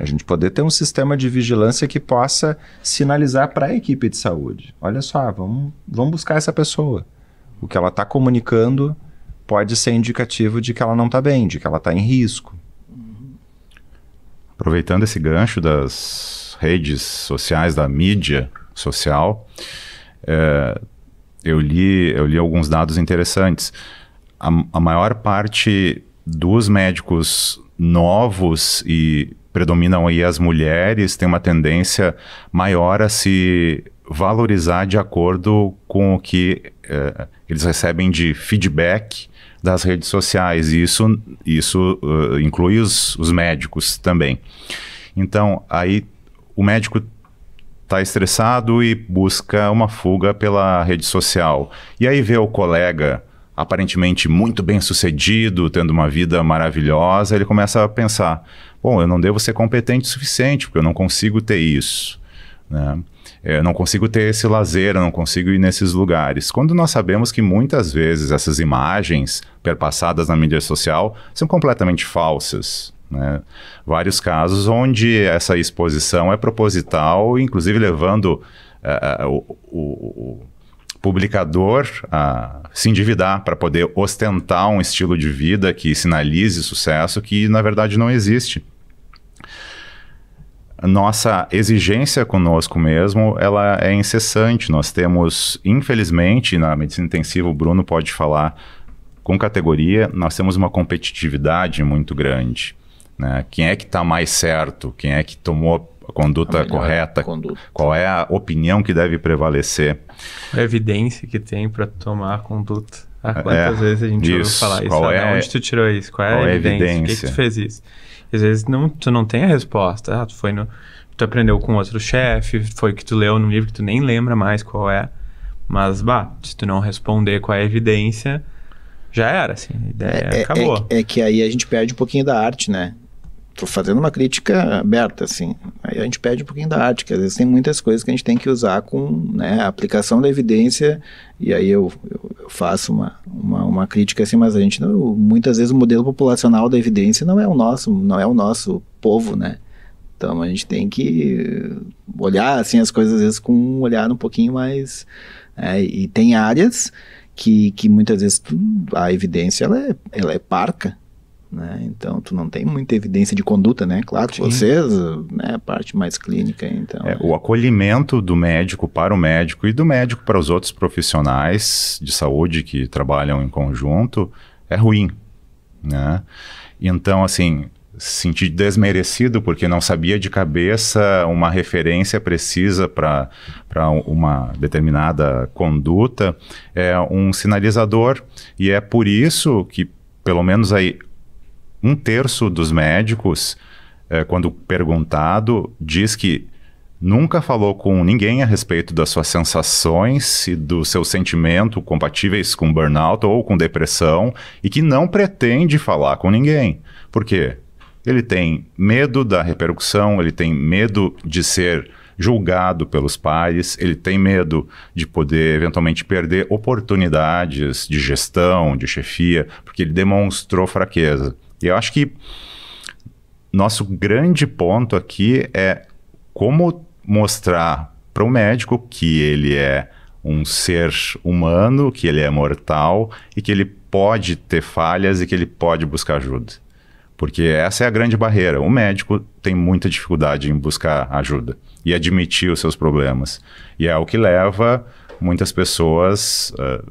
A gente poder ter um sistema de vigilância que possa sinalizar para a equipe de saúde. Olha só, vamos, vamos buscar essa pessoa. O que ela está comunicando pode ser indicativo de que ela não está bem, de que ela está em risco. Aproveitando esse gancho das redes sociais, da mídia social, é, eu, li, eu li alguns dados interessantes. a, a maior parte dos médicos novos e predominam aí as mulheres, tem uma tendência maior a se valorizar de acordo com o que é, eles recebem de feedback das redes sociais. E isso, isso uh, inclui os, os médicos também. Então, aí o médico está estressado e busca uma fuga pela rede social. E aí vê o colega aparentemente muito bem sucedido, tendo uma vida maravilhosa, ele começa a pensar: bom, eu não devo ser competente o suficiente, porque eu não consigo ter isso. Né? eu não consigo ter esse lazer, eu não consigo ir nesses lugares. Quando nós sabemos que muitas vezes essas imagens perpassadas na mídia social são completamente falsas. Né? Vários casos onde essa exposição é proposital, inclusive levando uh, o, o, o, publicador a se endividar para poder ostentar um estilo de vida que sinalize sucesso que na verdade não existe nossa exigência conosco mesmo, ela é incessante. Nós temos, infelizmente, na medicina intensiva, o Bruno pode falar com categoria, nós temos uma competitividade muito grande. Né? Quem é que está mais certo? Quem é que tomou a conduta a correta? Conduta. Qual é a opinião que deve prevalecer? A evidência que tem para tomar a conduta. Há ah, quantas é, vezes a gente isso, ouviu falar isso? Qual ah, é, onde tu tirou isso? Qual é qual é a evidência? evidência? Por que, que tu fez isso? Às vezes não, tu não tem a resposta. Ah, tu foi no. Tu aprendeu com outro chefe, foi que tu leu num livro que tu nem lembra mais qual é. Mas, bah, se tu não responder com a evidência, já era, assim, a ideia é, é, é acabou. É, é, que aí a gente perde um pouquinho da arte, né? Tô fazendo uma crítica aberta, assim. Aí a gente perde um pouquinho da arte, que às vezes tem muitas coisas que a gente tem que usar com né, a aplicação da evidência e aí eu, eu faço uma, uma, uma, crítica assim, mas a gente não, muitas vezes o modelo populacional da evidência não é o nosso, não é o nosso povo, né? Então a gente tem que olhar assim as coisas às vezes com um olhar um pouquinho mais é, e tem áreas que, que muitas vezes a evidência ela é, ela é parca né? Então, tu não tem muita evidência de conduta, né? Claro, Sim. vocês, né, a parte mais clínica, então. É, é. O acolhimento do médico para o médico e do médico para os outros profissionais de saúde que trabalham em conjunto é ruim, né? Então, assim, senti desmerecido porque não sabia de cabeça uma referência precisa para uma determinada conduta, é um sinalizador e é por isso que pelo menos aí um terço dos médicos, é, quando perguntado, diz que nunca falou com ninguém a respeito das suas sensações e do seu sentimento compatíveis com burnout ou com depressão e que não pretende falar com ninguém. Por quê? Ele tem medo da repercussão, ele tem medo de ser julgado pelos pais, ele tem medo de poder eventualmente perder oportunidades de gestão, de chefia, porque ele demonstrou fraqueza eu acho que nosso grande ponto aqui é como mostrar para o médico que ele é um ser humano, que ele é mortal e que ele pode ter falhas e que ele pode buscar ajuda. Porque essa é a grande barreira. O médico tem muita dificuldade em buscar ajuda e admitir os seus problemas. E é o que leva muitas pessoas, ah,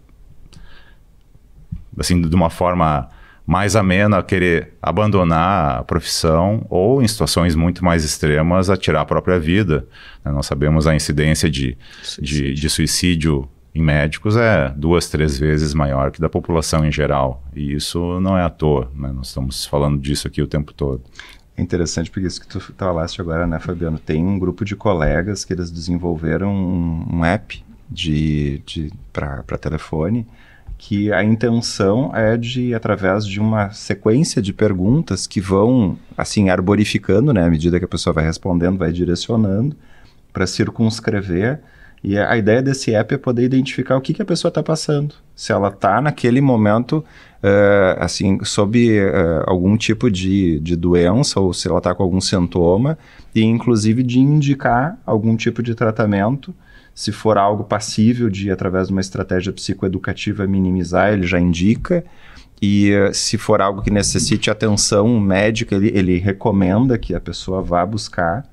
assim, de uma forma mais ameno a querer abandonar a profissão ou, em situações muito mais extremas, a tirar a própria vida. Né? Nós sabemos a incidência de suicídio, de, de suicídio em médicos é duas, três vezes maior que da população em geral. E isso não é à toa, né? nós estamos falando disso aqui o tempo todo. É interessante porque isso que tu falaste agora, né, Fabiano? Tem um grupo de colegas que eles desenvolveram um, um app de, de para telefone que a intenção é de, através de uma sequência de perguntas que vão, assim, arborificando, né? À medida que a pessoa vai respondendo, vai direcionando para circunscrever. E a ideia desse app é poder identificar o que, que a pessoa está passando. Se ela está naquele momento, uh, assim, sob uh, algum tipo de, de doença ou se ela está com algum sintoma. E, inclusive, de indicar algum tipo de tratamento se for algo passível de, através de uma estratégia psicoeducativa, minimizar, ele já indica. E eh, se for algo que necessite atenção médica, ele, ele recomenda que a pessoa vá buscar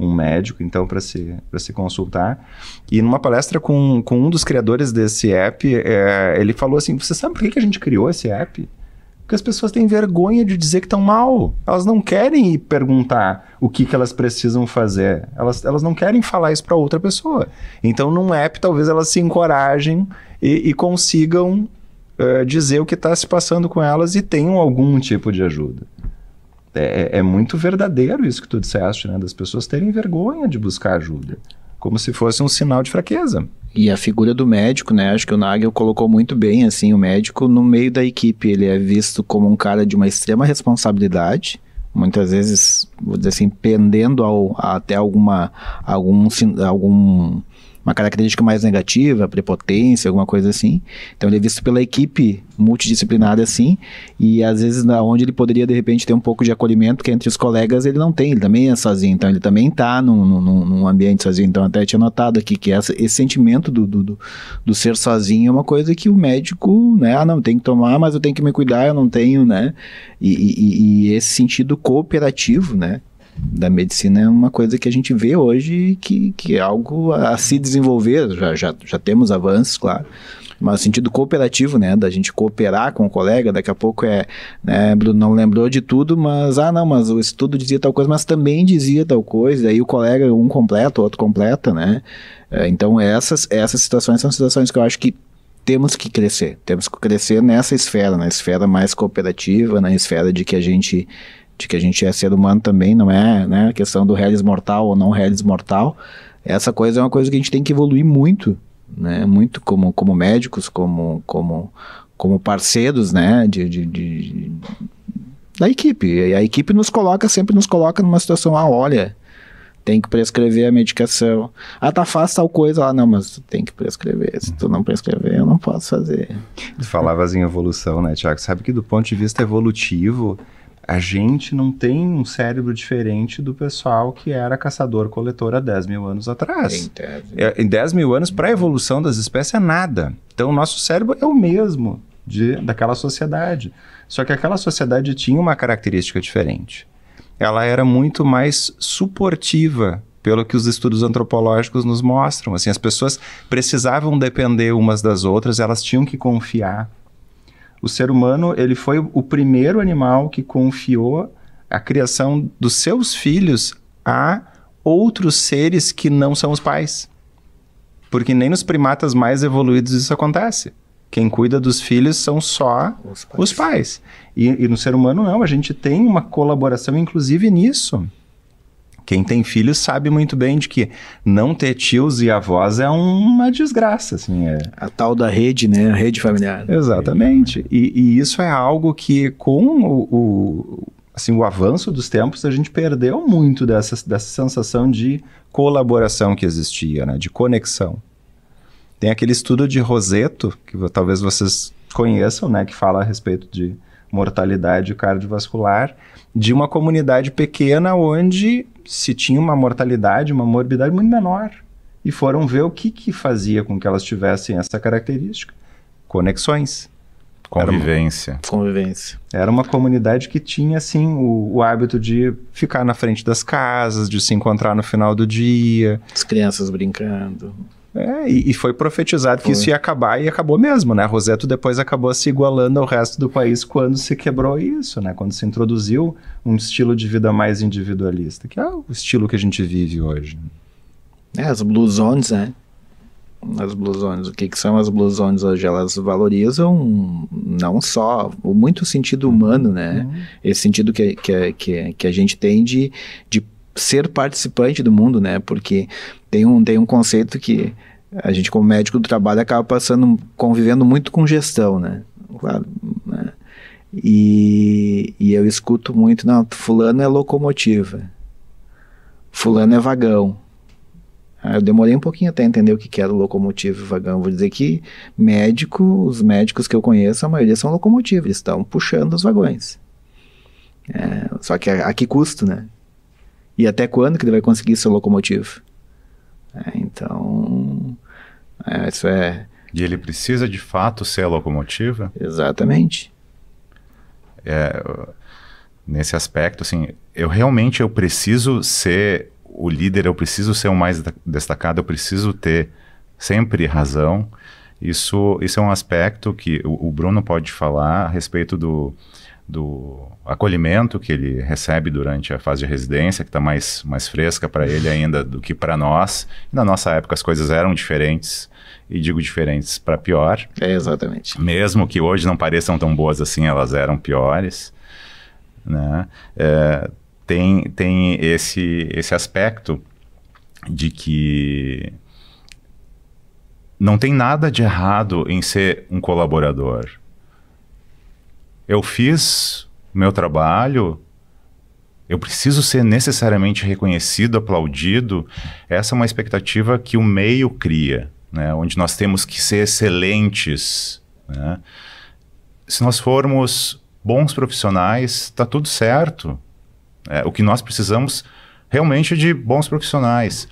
um médico, então, para se, se consultar. E numa palestra com, com um dos criadores desse app, é, ele falou assim: Você sabe por que, que a gente criou esse app? Porque as pessoas têm vergonha de dizer que estão mal. Elas não querem ir perguntar o que, que elas precisam fazer. Elas, elas não querem falar isso para outra pessoa. Então, num app, talvez elas se encorajem e, e consigam uh, dizer o que está se passando com elas e tenham algum tipo de ajuda. É, é, é, muito verdadeiro isso que tu disseste, né? Das pessoas terem vergonha de buscar ajuda, como se fosse um sinal de fraqueza. E a figura do médico, né? Acho que o Nagel colocou muito bem, assim, o médico no meio da equipe. Ele é visto como um cara de uma extrema responsabilidade, muitas vezes, vou dizer assim, pendendo ao, até alguma, algum, algum uma característica mais negativa, prepotência, alguma coisa assim. Então ele é visto pela equipe multidisciplinar, assim, e às vezes na onde ele poderia de repente ter um pouco de acolhimento que entre os colegas ele não tem, ele também é sozinho, então ele também está num, num, num, ambiente sozinho. Então até tinha notado aqui que essa, esse sentimento do, do, do, ser sozinho é uma coisa que o médico, né, ah não, tem que tomar, mas eu tenho que me cuidar, eu não tenho, né, e, e, e esse sentido cooperativo, né, da medicina é uma coisa que a gente vê hoje que, que é algo a, a se desenvolver. Já, já, já temos avanços, claro. Mas no sentido cooperativo, né? Da gente cooperar com o colega, daqui a pouco é, né, Bruno não lembrou de tudo, mas, ah, não, mas o estudo dizia tal coisa, mas também dizia tal coisa, aí o colega um completa, o outro completa, né? É, então essas, essas situações são situações que eu acho que temos que crescer, temos que crescer nessa esfera, na esfera mais cooperativa, na esfera de que a gente de que a gente é ser humano também, não é né, a questão do reles mortal ou não reles mortal. Essa coisa é uma coisa que a gente tem que evoluir muito, né? Muito como, como médicos, como, como, como parceiros, né? de, de, de da equipe. e A equipe nos coloca, sempre nos coloca numa situação, ah, olha, tem que prescrever a medicação. Ah, tá fácil tal coisa. Ah, não, mas tu tem que prescrever. Se tu não prescrever, eu não posso fazer. Tu falavas em evolução, né, Tiago? Sabe que do ponto de vista evolutivo, a gente não tem um cérebro diferente do pessoal que era caçador-coletor há 10 mil anos atrás. Em 10 é, mil anos, para a evolução das espécies, é nada. Então, o nosso cérebro é o mesmo de, daquela sociedade. Só que aquela sociedade tinha uma característica diferente. Ela era muito mais suportiva pelo que os estudos antropológicos nos mostram. Assim, as pessoas precisavam depender umas das outras, elas tinham que confiar o ser humano ele foi o primeiro animal que confiou a criação dos seus filhos a outros seres que não são os pais. Porque nem nos primatas mais evoluídos isso acontece. Quem cuida dos filhos são só os pais. Os pais. E, e no ser humano não, a gente tem uma colaboração inclusive nisso. Quem tem filhos sabe muito bem de que não ter tios e avós é uma desgraça, assim. É... A tal da rede, né? A rede familiar. Exatamente. E, e isso é algo que com o, o assim, o avanço dos tempos, a gente perdeu muito dessa, dessa sensação de colaboração que existia, né? de conexão. Tem aquele estudo de Roseto, que talvez vocês conheçam, né? que fala a respeito de mortalidade cardiovascular, de uma comunidade pequena onde se tinha uma mortalidade, uma morbidade muito menor. E foram ver o que, que fazia com que elas tivessem essa característica. Conexões. Convivência. Era uma, Convivência. Era uma comunidade que tinha, assim, o, o, hábito de ficar na frente das casas, de se encontrar no final do dia. As crianças brincando. É, e, e, foi profetizado foi. que isso ia acabar e acabou mesmo, né? Roseto depois acabou se igualando ao resto do país quando se quebrou isso, né? Quando se introduziu um estilo de vida mais individualista, que é o estilo que a gente vive hoje. É, as blue zones, né? As blue zones, o que, que são as blue zones hoje? Elas valorizam não só o muito sentido humano, né? Uhum. Esse sentido que, que, que, que a gente tem de, de ser participante do mundo, né? Porque tem um, tem um conceito que a gente, como médico do trabalho, acaba passando, convivendo muito com gestão, né? Claro, né? E, e eu escuto muito, não, fulano é locomotiva, fulano é vagão. Ah, eu demorei um pouquinho até entender o que era locomotiva e vagão. Vou dizer que médico, os médicos que eu conheço, a maioria são locomotivas, estão puxando os vagões. É, só que a, a que custo, né? E até quando que ele vai conseguir seu locomotivo? É, então, é, isso é... E ele precisa de fato ser a locomotiva? Exatamente. É, nesse aspecto, assim, eu realmente eu preciso ser o líder, eu preciso ser o mais destacado, eu preciso ter sempre razão. Isso, isso é um aspecto que o, o Bruno pode falar a respeito do, do acolhimento que ele recebe durante a fase de residência, que está mais, mais fresca para ele ainda do que para nós. Na nossa época as coisas eram diferentes, e digo diferentes para pior. É, exatamente. Mesmo que hoje não pareçam tão boas assim, elas eram piores. Né? É, tem tem esse, esse aspecto de que não tem nada de errado em ser um colaborador eu fiz meu trabalho, eu preciso ser necessariamente reconhecido, aplaudido. Essa é uma expectativa que o meio cria, né? onde nós temos que ser excelentes. Né? Se nós formos bons profissionais, está tudo certo. É, o que nós precisamos realmente é de bons profissionais.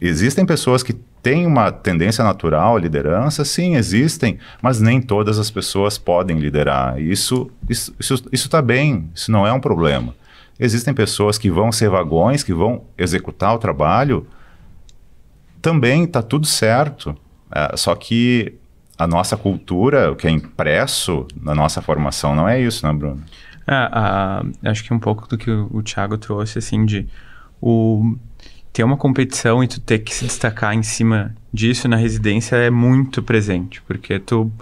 Existem pessoas que tem uma tendência natural à liderança? Sim, existem, mas nem todas as pessoas podem liderar. Isso está isso, isso, isso tá bem, isso não é um problema. Existem pessoas que vão ser vagões, que vão executar o trabalho. Também está tudo certo. É, só que a nossa cultura, o que é impresso na nossa formação, não é isso, né, Bruno? É, a, acho que um pouco do que o, o Thiago trouxe, assim, de o ter uma competição e tu ter que se destacar em cima disso na residência é muito presente, porque tu,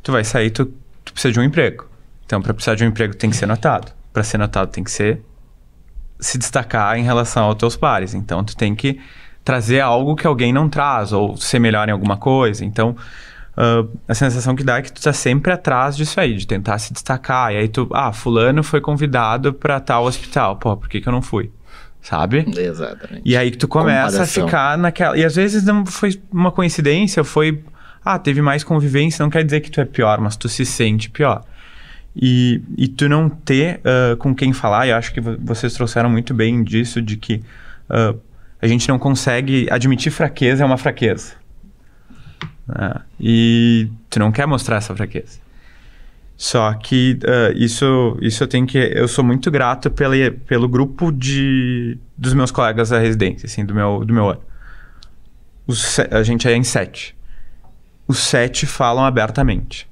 tu vai sair, tu, tu precisa de um emprego. Então, para precisar de um emprego, tem que ser notado. Para ser notado, tem que ser se destacar em relação aos teus pares. Então, tu tem que trazer algo que alguém não traz, ou ser melhor em alguma coisa. Então, uh, a sensação que dá é que tu tá sempre atrás disso aí, de tentar se destacar. E aí tu, ah, fulano foi convidado para tal hospital. Pô, por que, que eu não fui? sabe? Exatamente. E aí que tu começa a ficar naquela. E às vezes não foi uma coincidência, foi. Ah, teve mais convivência, não quer dizer que tu é pior, mas tu se sente pior. E, e tu não ter uh, com quem falar, eu acho que vocês trouxeram muito bem disso, de que uh, a gente não consegue admitir fraqueza é uma fraqueza. Uh, e tu não quer mostrar essa fraqueza. Só que uh, isso, isso eu tenho que. Eu sou muito grato pela, pelo grupo de, dos meus colegas da residência, assim, do meu, do meu ano. Os, a gente é em sete. Os sete falam abertamente.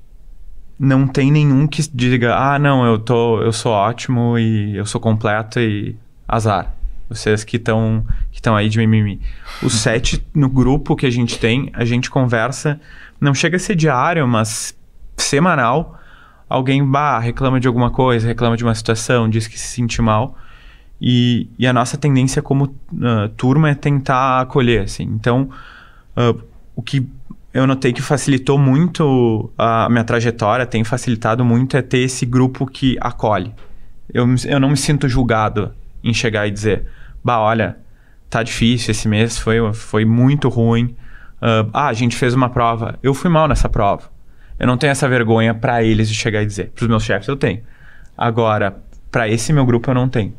Não tem nenhum que diga, ah, não, eu, tô, eu sou ótimo e eu sou completo e azar. Vocês que estão que aí de mimimi. Os sete no grupo que a gente tem, a gente conversa, não chega a ser diário, mas semanal alguém bah, reclama de alguma coisa, reclama de uma situação, diz que se sente mal. E, e a nossa tendência como uh, turma é tentar acolher, assim. Então, uh, o que eu notei que facilitou muito a minha trajetória, tem facilitado muito é ter esse grupo que acolhe. Eu, eu não me sinto julgado em chegar e dizer, bah, olha, tá difícil esse mês, foi, foi muito ruim. Uh, ah, a gente fez uma prova, eu fui mal nessa prova. Eu não tenho essa vergonha para eles de chegar e dizer. Para os meus chefes eu tenho. Agora, para esse meu grupo eu não tenho.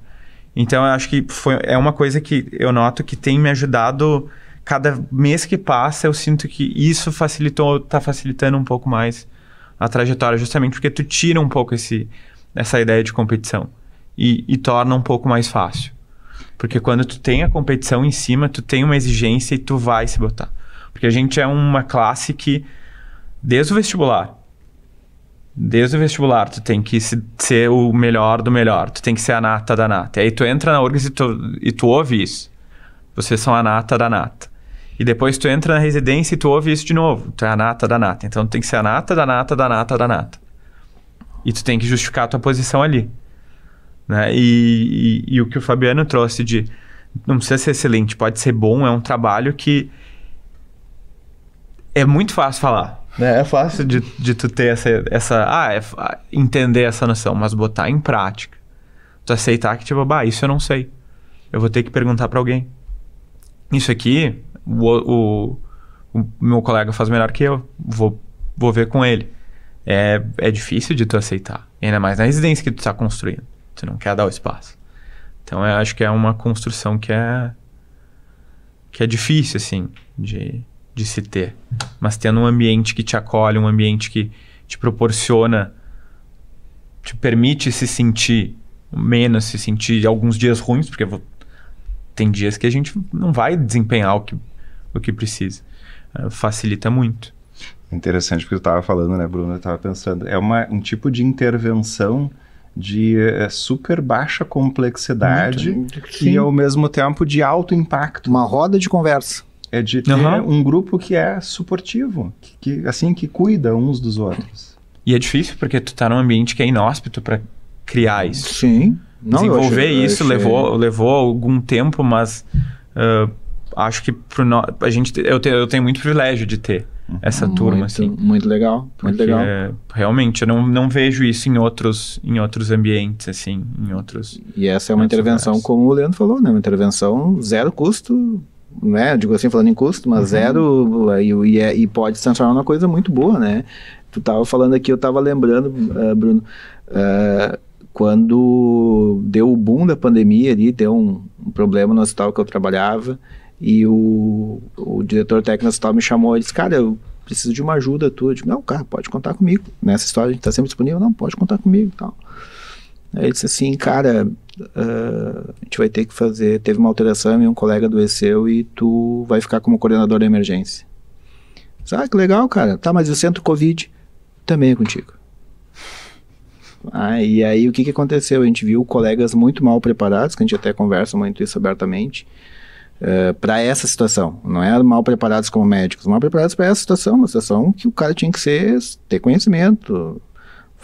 Então eu acho que foi, é uma coisa que eu noto que tem me ajudado. Cada mês que passa eu sinto que isso facilitou, está facilitando um pouco mais a trajetória, justamente porque tu tira um pouco esse, essa ideia de competição e, e torna um pouco mais fácil. Porque quando tu tem a competição em cima, tu tem uma exigência e tu vai se botar. Porque a gente é uma classe que desde o vestibular. Desde o vestibular, tu tem que ser o melhor do melhor, tu tem que ser a nata da nata. E aí tu entra na URGS e tu, e tu ouve isso. Vocês são a nata da nata. E depois tu entra na residência e tu ouve isso de novo. Tu é a nata da nata. Então tu tem que ser a nata da nata da nata da nata. E tu tem que justificar a tua posição ali. Né? E, e, e o que o Fabiano trouxe de não precisa ser excelente, pode ser bom, é um trabalho que é muito fácil falar. Né? É fácil de, de tu ter essa, essa ah, é, entender essa noção, mas botar em prática. Tu aceitar que, tipo, bah, isso eu não sei. Eu vou ter que perguntar para alguém. Isso aqui, o, o, o, meu colega faz melhor que eu. Vou, vou ver com ele. É, é difícil de tu aceitar. Ainda mais na residência que tu tá construindo. Tu não quer dar o espaço. Então, eu acho que é uma construção que é... Que é difícil, assim, de de se ter, mas tendo um ambiente que te acolhe, um ambiente que te proporciona, te permite se sentir menos, se sentir alguns dias ruins, porque vou, tem dias que a gente não vai desempenhar o que, o que precisa. Uh, facilita muito. Interessante, porque tu estava falando, né, Bruno? Eu estava pensando. É uma, um tipo de intervenção de é, super baixa complexidade muito, e, ao mesmo tempo, de alto impacto. Uma roda de conversa é de ter uhum. um grupo que é suportivo, que, que, assim que cuida uns dos outros. E é difícil porque tu tá num ambiente que é inóspito para criar isso. Sim. Não, Desenvolver achei, isso levou, levou algum tempo, mas uh, acho que pro no... a gente eu, te, eu tenho muito privilégio de ter uhum. essa muito, turma assim. Muito legal, muito legal. Realmente eu não, não vejo isso em outros em outros ambientes assim, em outros. E essa é uma intervenção lugares. como o Leandro falou, né? Uma intervenção zero custo né? Digo assim, falando em custo, mas uhum. zero e, e, é, e, pode se transformar numa coisa muito boa, né? Tu tava falando aqui, eu tava lembrando, uh, Bruno, uh, quando deu o boom da pandemia ali, deu um, um, problema no hospital que eu trabalhava e o, o diretor técnico do hospital me chamou e disse, cara, eu preciso de uma ajuda tua. Eu disse, não, cara, pode contar comigo. Nessa né? história a gente tá sempre disponível, não, pode contar comigo e tal. Ele disse assim, cara, uh, a gente vai ter que fazer. Teve uma alteração e um colega adoeceu e tu vai ficar como coordenador da emergência. Sabe ah, que legal, cara. Tá, mas o centro Covid também é contigo. Ah, e aí o que, que aconteceu? A gente viu colegas muito mal preparados, que a gente até conversa muito isso abertamente, uh, ah, para essa situação. Não é mal preparados como médicos, mal preparados para essa situação, uma situação que o cara tinha que ser, ter conhecimento,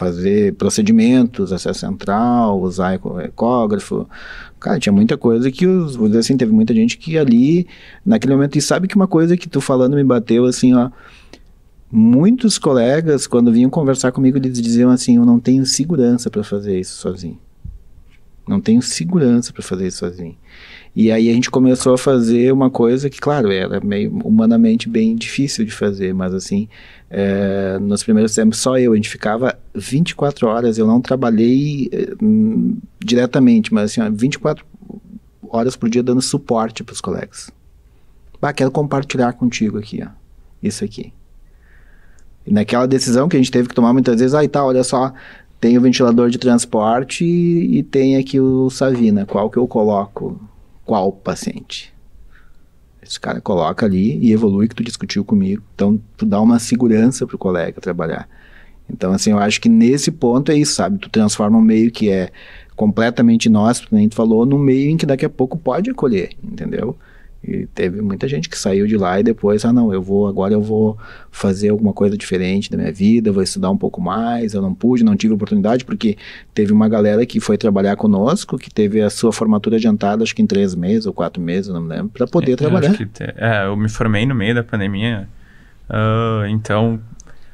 fazer procedimentos, acesso central, usar ecógrafo. Cara, tinha muita coisa que, os, assim, teve muita gente que ali, naquele momento, e sabe que uma coisa que tu falando me bateu, assim, ó, muitos colegas, quando vinham conversar comigo, eles diziam assim: Eu não tenho segurança para fazer isso sozinho. Não tenho segurança para fazer isso sozinho. E aí a gente começou a fazer uma coisa que, claro, era é, é meio humanamente bem difícil de fazer, mas assim, é, nos primeiros tempos só eu, a gente ficava 24 horas, eu não trabalhei eh, hum, diretamente, mas assim, 24 horas por dia dando suporte para os colegas. Bah, quero compartilhar contigo aqui, ó, isso aqui. E naquela decisão que a gente teve que tomar muitas vezes, aí ah, tá, olha só, tem o ventilador de transporte e, e tem aqui o Savina, qual que eu coloco? qual paciente? Esse cara coloca ali e evolui que tu discutiu comigo. Então, tu dá uma segurança pro colega trabalhar. Então, assim, eu acho que nesse ponto é isso, sabe? Tu transforma um meio que é completamente nosso, como a gente falou, num meio em que daqui a pouco pode acolher, entendeu? E teve muita gente que saiu de lá e depois, ah, não, eu vou, agora eu vou fazer alguma coisa diferente da minha vida, vou estudar um pouco mais. Eu não pude, não tive oportunidade, porque teve uma galera que foi trabalhar conosco, que teve a sua formatura adiantada, acho que em três meses ou quatro meses, não me lembro, para poder é, trabalhar. Eu, é, eu me formei no meio da pandemia, uh, então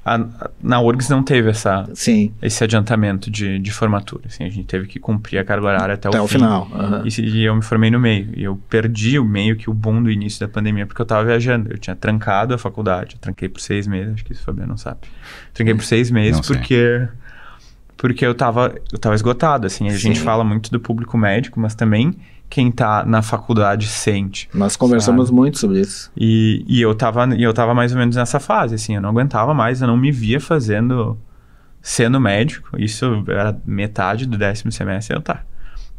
a, na URGS não teve essa, Sim. esse adiantamento de, de formatura. Assim, a gente teve que cumprir a carga horária até, até o, o final. Uhum. E, e, eu me formei no meio. E eu perdi o meio que o boom do início da pandemia porque eu estava viajando. Eu tinha trancado a faculdade. Eu tranquei por seis meses. Acho que isso o Fabiano não sabe. Tranquei por seis meses porque porque eu estava eu tava esgotado, assim. A Sim. gente fala muito do público médico, mas também quem tá na faculdade sente. Nós conversamos sabe? muito sobre isso. E, e eu tava, eu tava mais ou menos nessa fase, assim, eu não aguentava mais, eu não me via fazendo, sendo médico, isso era metade do décimo semestre, eu tá.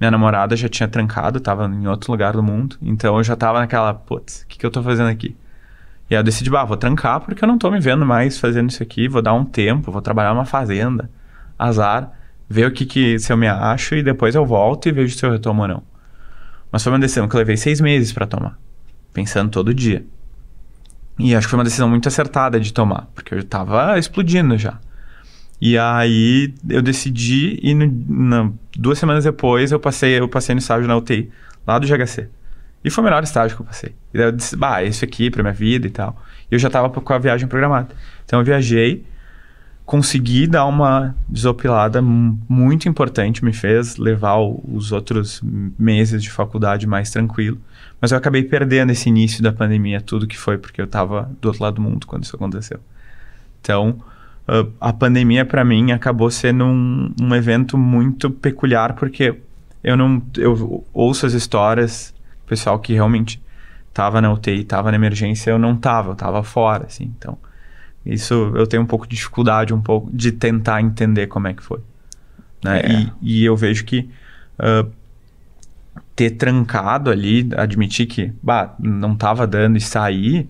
Minha namorada já tinha trancado, tava em outro lugar do mundo, então eu já tava naquela, putz, o que, que eu tô fazendo aqui? E aí eu decidi, bah, vou trancar porque eu não tô me vendo mais fazendo isso aqui, vou dar um tempo, vou trabalhar numa fazenda, azar, ver o que, que se eu me acho e depois eu volto e vejo se eu retomo ou não. Mas foi uma decisão que eu levei seis meses para tomar, pensando todo dia. E acho que foi uma decisão muito acertada de tomar, porque eu tava explodindo já. E aí eu decidi e no, duas semanas depois eu passei, eu passei no estágio na UTI, lá do GHC. E foi o melhor estágio que eu passei. E daí eu disse, bah, isso aqui é pra minha vida e tal. E eu já tava com a viagem programada. Então eu viajei, consegui dar uma desopilada muito importante, me fez levar os outros meses de faculdade mais tranquilo. Mas eu acabei perdendo esse início da pandemia, tudo que foi, porque eu estava do outro lado do mundo quando isso aconteceu. Então, ah, a pandemia para mim acabou sendo um, um, evento muito peculiar, porque eu não eu ouço as histórias, pessoal que realmente estava na UTI, estava na emergência, eu não estava, eu estava fora, assim. Então, isso eu tenho um pouco de dificuldade, um pouco de tentar entender como é que foi. Né? É. E, e, eu vejo que uh, ter trancado ali, admitir que bah, não estava dando e sair,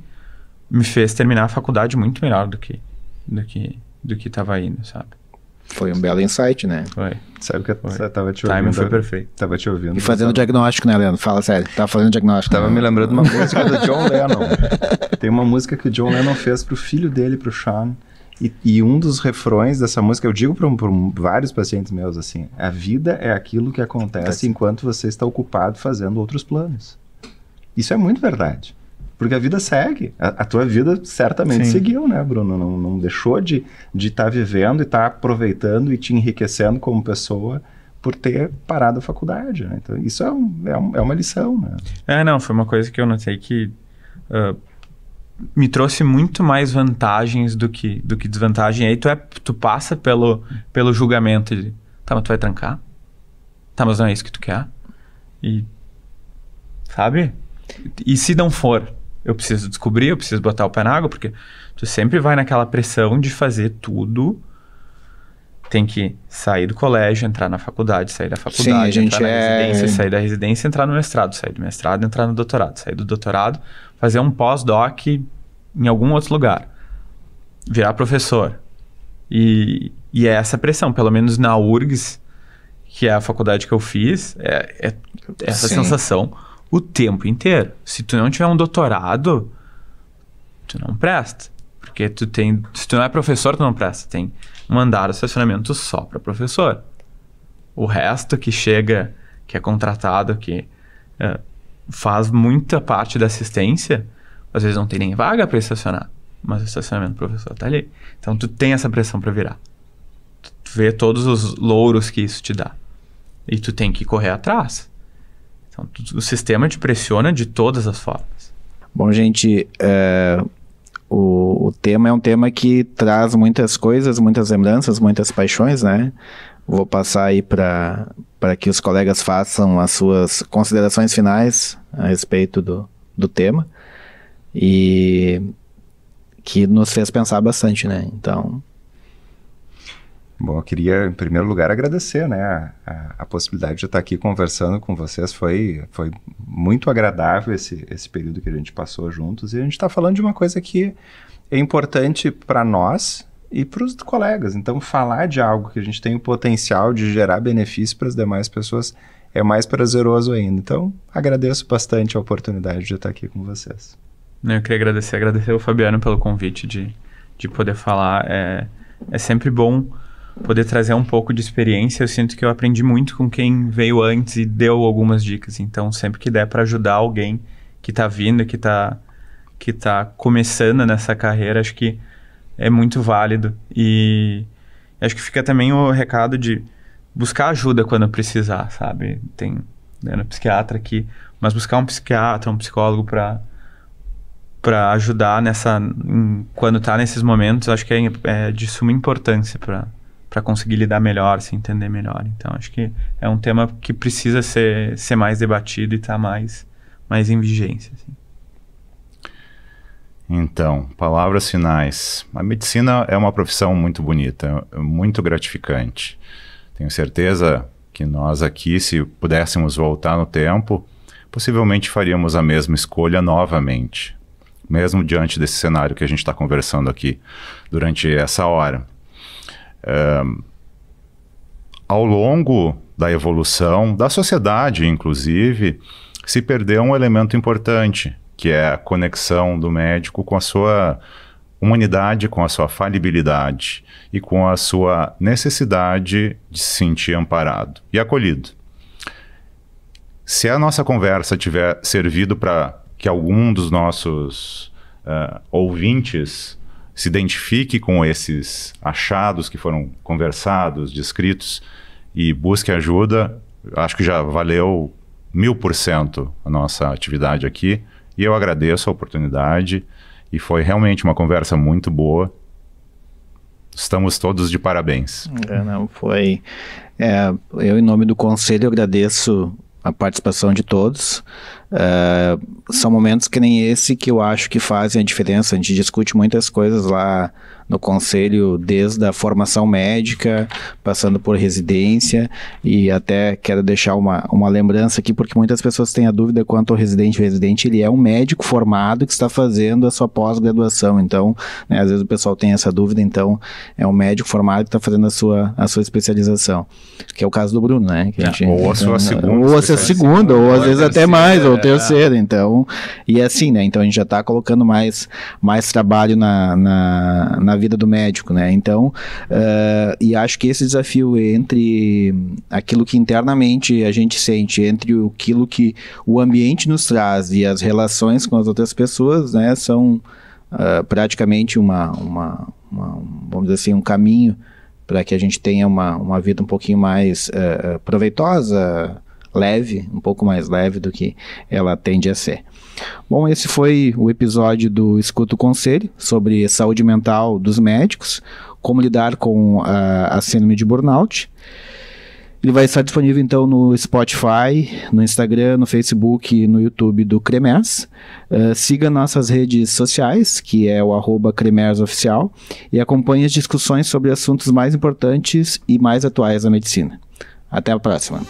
me fez terminar a faculdade muito melhor do que do que do que estava indo, sabe? Foi um belo insight, né? Foi. Sabe que foi. eu tava te ouvindo. Timing foi perfeito. Tava te ouvindo. E fazendo diagnóstico, né, Leandro? Fala sério. Tava fazendo diagnóstico. Tava né? me lembrando de uma música do John Lennon. Tem uma música que o John Lennon fez pro filho dele, pro Sean. E, e um dos refrões dessa música, eu digo para vários pacientes meus assim: a vida é aquilo que acontece enquanto você está ocupado fazendo outros planos. Isso é muito verdade. Porque a vida segue. A, a tua vida certamente Sim. seguiu, né, Bruno? Não, não deixou de estar de tá vivendo e estar tá aproveitando e te enriquecendo como pessoa por ter parado a faculdade. Né? Então, isso é, um, é, um, é, uma lição, né? É, não, foi uma coisa que eu notei que uh, me trouxe muito mais vantagens do que, do que desvantagem. E aí tu, é, tu passa pelo, pelo julgamento de, tá, mas tu vai trancar? Tá, mas não é isso que tu quer? E, sabe? E se não for? Eu preciso descobrir, eu preciso botar o pé na água, porque tu sempre vai naquela pressão de fazer tudo. Tem que sair do colégio, entrar na faculdade, sair da faculdade, Sim, entrar na é... residência, sair da residência, entrar no mestrado, sair do mestrado, entrar no doutorado, sair do doutorado, fazer um pós-doc em algum outro lugar, virar professor. E, e é essa pressão, pelo menos na URGS, que é a faculdade que eu fiz, é, é essa Sim. sensação o tempo inteiro. Se tu não tiver um doutorado, tu não presta. Porque tu tem, se tu não é professor, tu não presta. Tem um andar o estacionamento só para professor. O resto que chega, que é contratado, que é, faz muita parte da assistência, às vezes não tem nem vaga para estacionar. Mas o estacionamento do professor tá ali. Então tu tem essa pressão para virar. Tu vê todos os louros que isso te dá. E tu tem que correr atrás. Então, o sistema te pressiona de todas as formas. Bom, gente, é, o, o tema é um tema que traz muitas coisas, muitas lembranças, muitas paixões, né? Vou passar aí para que os colegas façam as suas considerações finais a respeito do, do tema. E que nos fez pensar bastante, né? Então, Bom, eu queria, em primeiro lugar, agradecer né, a, a, possibilidade de estar aqui conversando com vocês. Foi, foi muito agradável esse, esse período que a gente passou juntos. E a gente está falando de uma coisa que é importante para nós e para os colegas. Então, falar de algo que a gente tem o potencial de gerar benefício para as demais pessoas é mais prazeroso ainda. Então, agradeço bastante a oportunidade de estar aqui com vocês. Eu queria agradecer, agradecer ao Fabiano pelo convite de, de poder falar. É, é sempre bom poder trazer um pouco de experiência. Eu sinto que eu aprendi muito com quem veio antes e deu algumas dicas. Então, sempre que der para ajudar alguém que está vindo, que está que tá começando nessa carreira, acho que é muito válido. E acho que fica também o recado de buscar ajuda quando precisar, sabe? Tem né, psiquiatra aqui, mas buscar um psiquiatra, um psicólogo para para ajudar nessa em, quando está nesses momentos, acho que é, é de suma importância para para conseguir lidar melhor, se entender melhor. Então, acho que é um tema que precisa ser, ser mais debatido e estar tá mais, mais em vigência. Assim. Então, palavras finais. A medicina é uma profissão muito bonita, muito gratificante. Tenho certeza que nós aqui, se pudéssemos voltar no tempo, possivelmente faríamos a mesma escolha novamente, mesmo diante desse cenário que a gente está conversando aqui durante essa hora ao longo da evolução, da sociedade, inclusive, se perdeu um elemento importante, que é a conexão do médico com a sua humanidade, com a sua falibilidade e com a sua necessidade de se sentir amparado e acolhido. Se a nossa conversa tiver servido para que algum dos nossos uh, ouvintes se identifique com esses achados que foram conversados, descritos e busque ajuda. Acho que já valeu mil por cento a nossa atividade aqui e eu agradeço a oportunidade e foi realmente uma conversa muito boa. Estamos todos de parabéns. É, não, foi. É, eu, em nome do conselho, agradeço a participação de todos. Uh, são momentos que nem esse que eu acho que fazem a diferença. A gente discute muitas coisas lá no conselho, desde a formação médica, passando por residência, e até quero deixar uma, uma lembrança aqui, porque muitas pessoas têm a dúvida quanto ao residente. O residente ele é um médico formado que está fazendo a sua pós-graduação. Então, né, às vezes o pessoal tem essa dúvida, então é um médico formado que está fazendo a sua, a sua especialização. Que é o caso do Bruno, né? Que é, gente, ou a sua então, segunda. Ou a sua segunda, ou às vezes até mais, ou é. terceira. Então, e é assim, né? Então a gente já está colocando mais, mais trabalho na, na, na vida do médico, né? Então, uh, e acho que esse desafio entre aquilo que internamente a gente sente, entre o, aquilo que o ambiente nos traz e as relações com as outras pessoas, né? São uh, praticamente uma, uma, uma, vamos dizer assim, um caminho para que a gente tenha uma, uma vida um pouquinho mais uh, proveitosa, leve, um pouco mais leve do que ela tende a ser. Bom, esse foi o episódio do Escuta o Conselho sobre saúde mental dos médicos, como lidar com a, a síndrome de burnout. Ele vai estar disponível então no Spotify, no Instagram, no Facebook no YouTube do Cremers. Uh, siga nossas redes sociais, que é o arroba Oficial, e acompanhe as discussões sobre assuntos mais importantes e mais atuais da medicina. Até a próxima.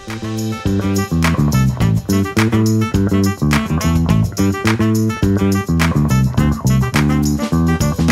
Thank you.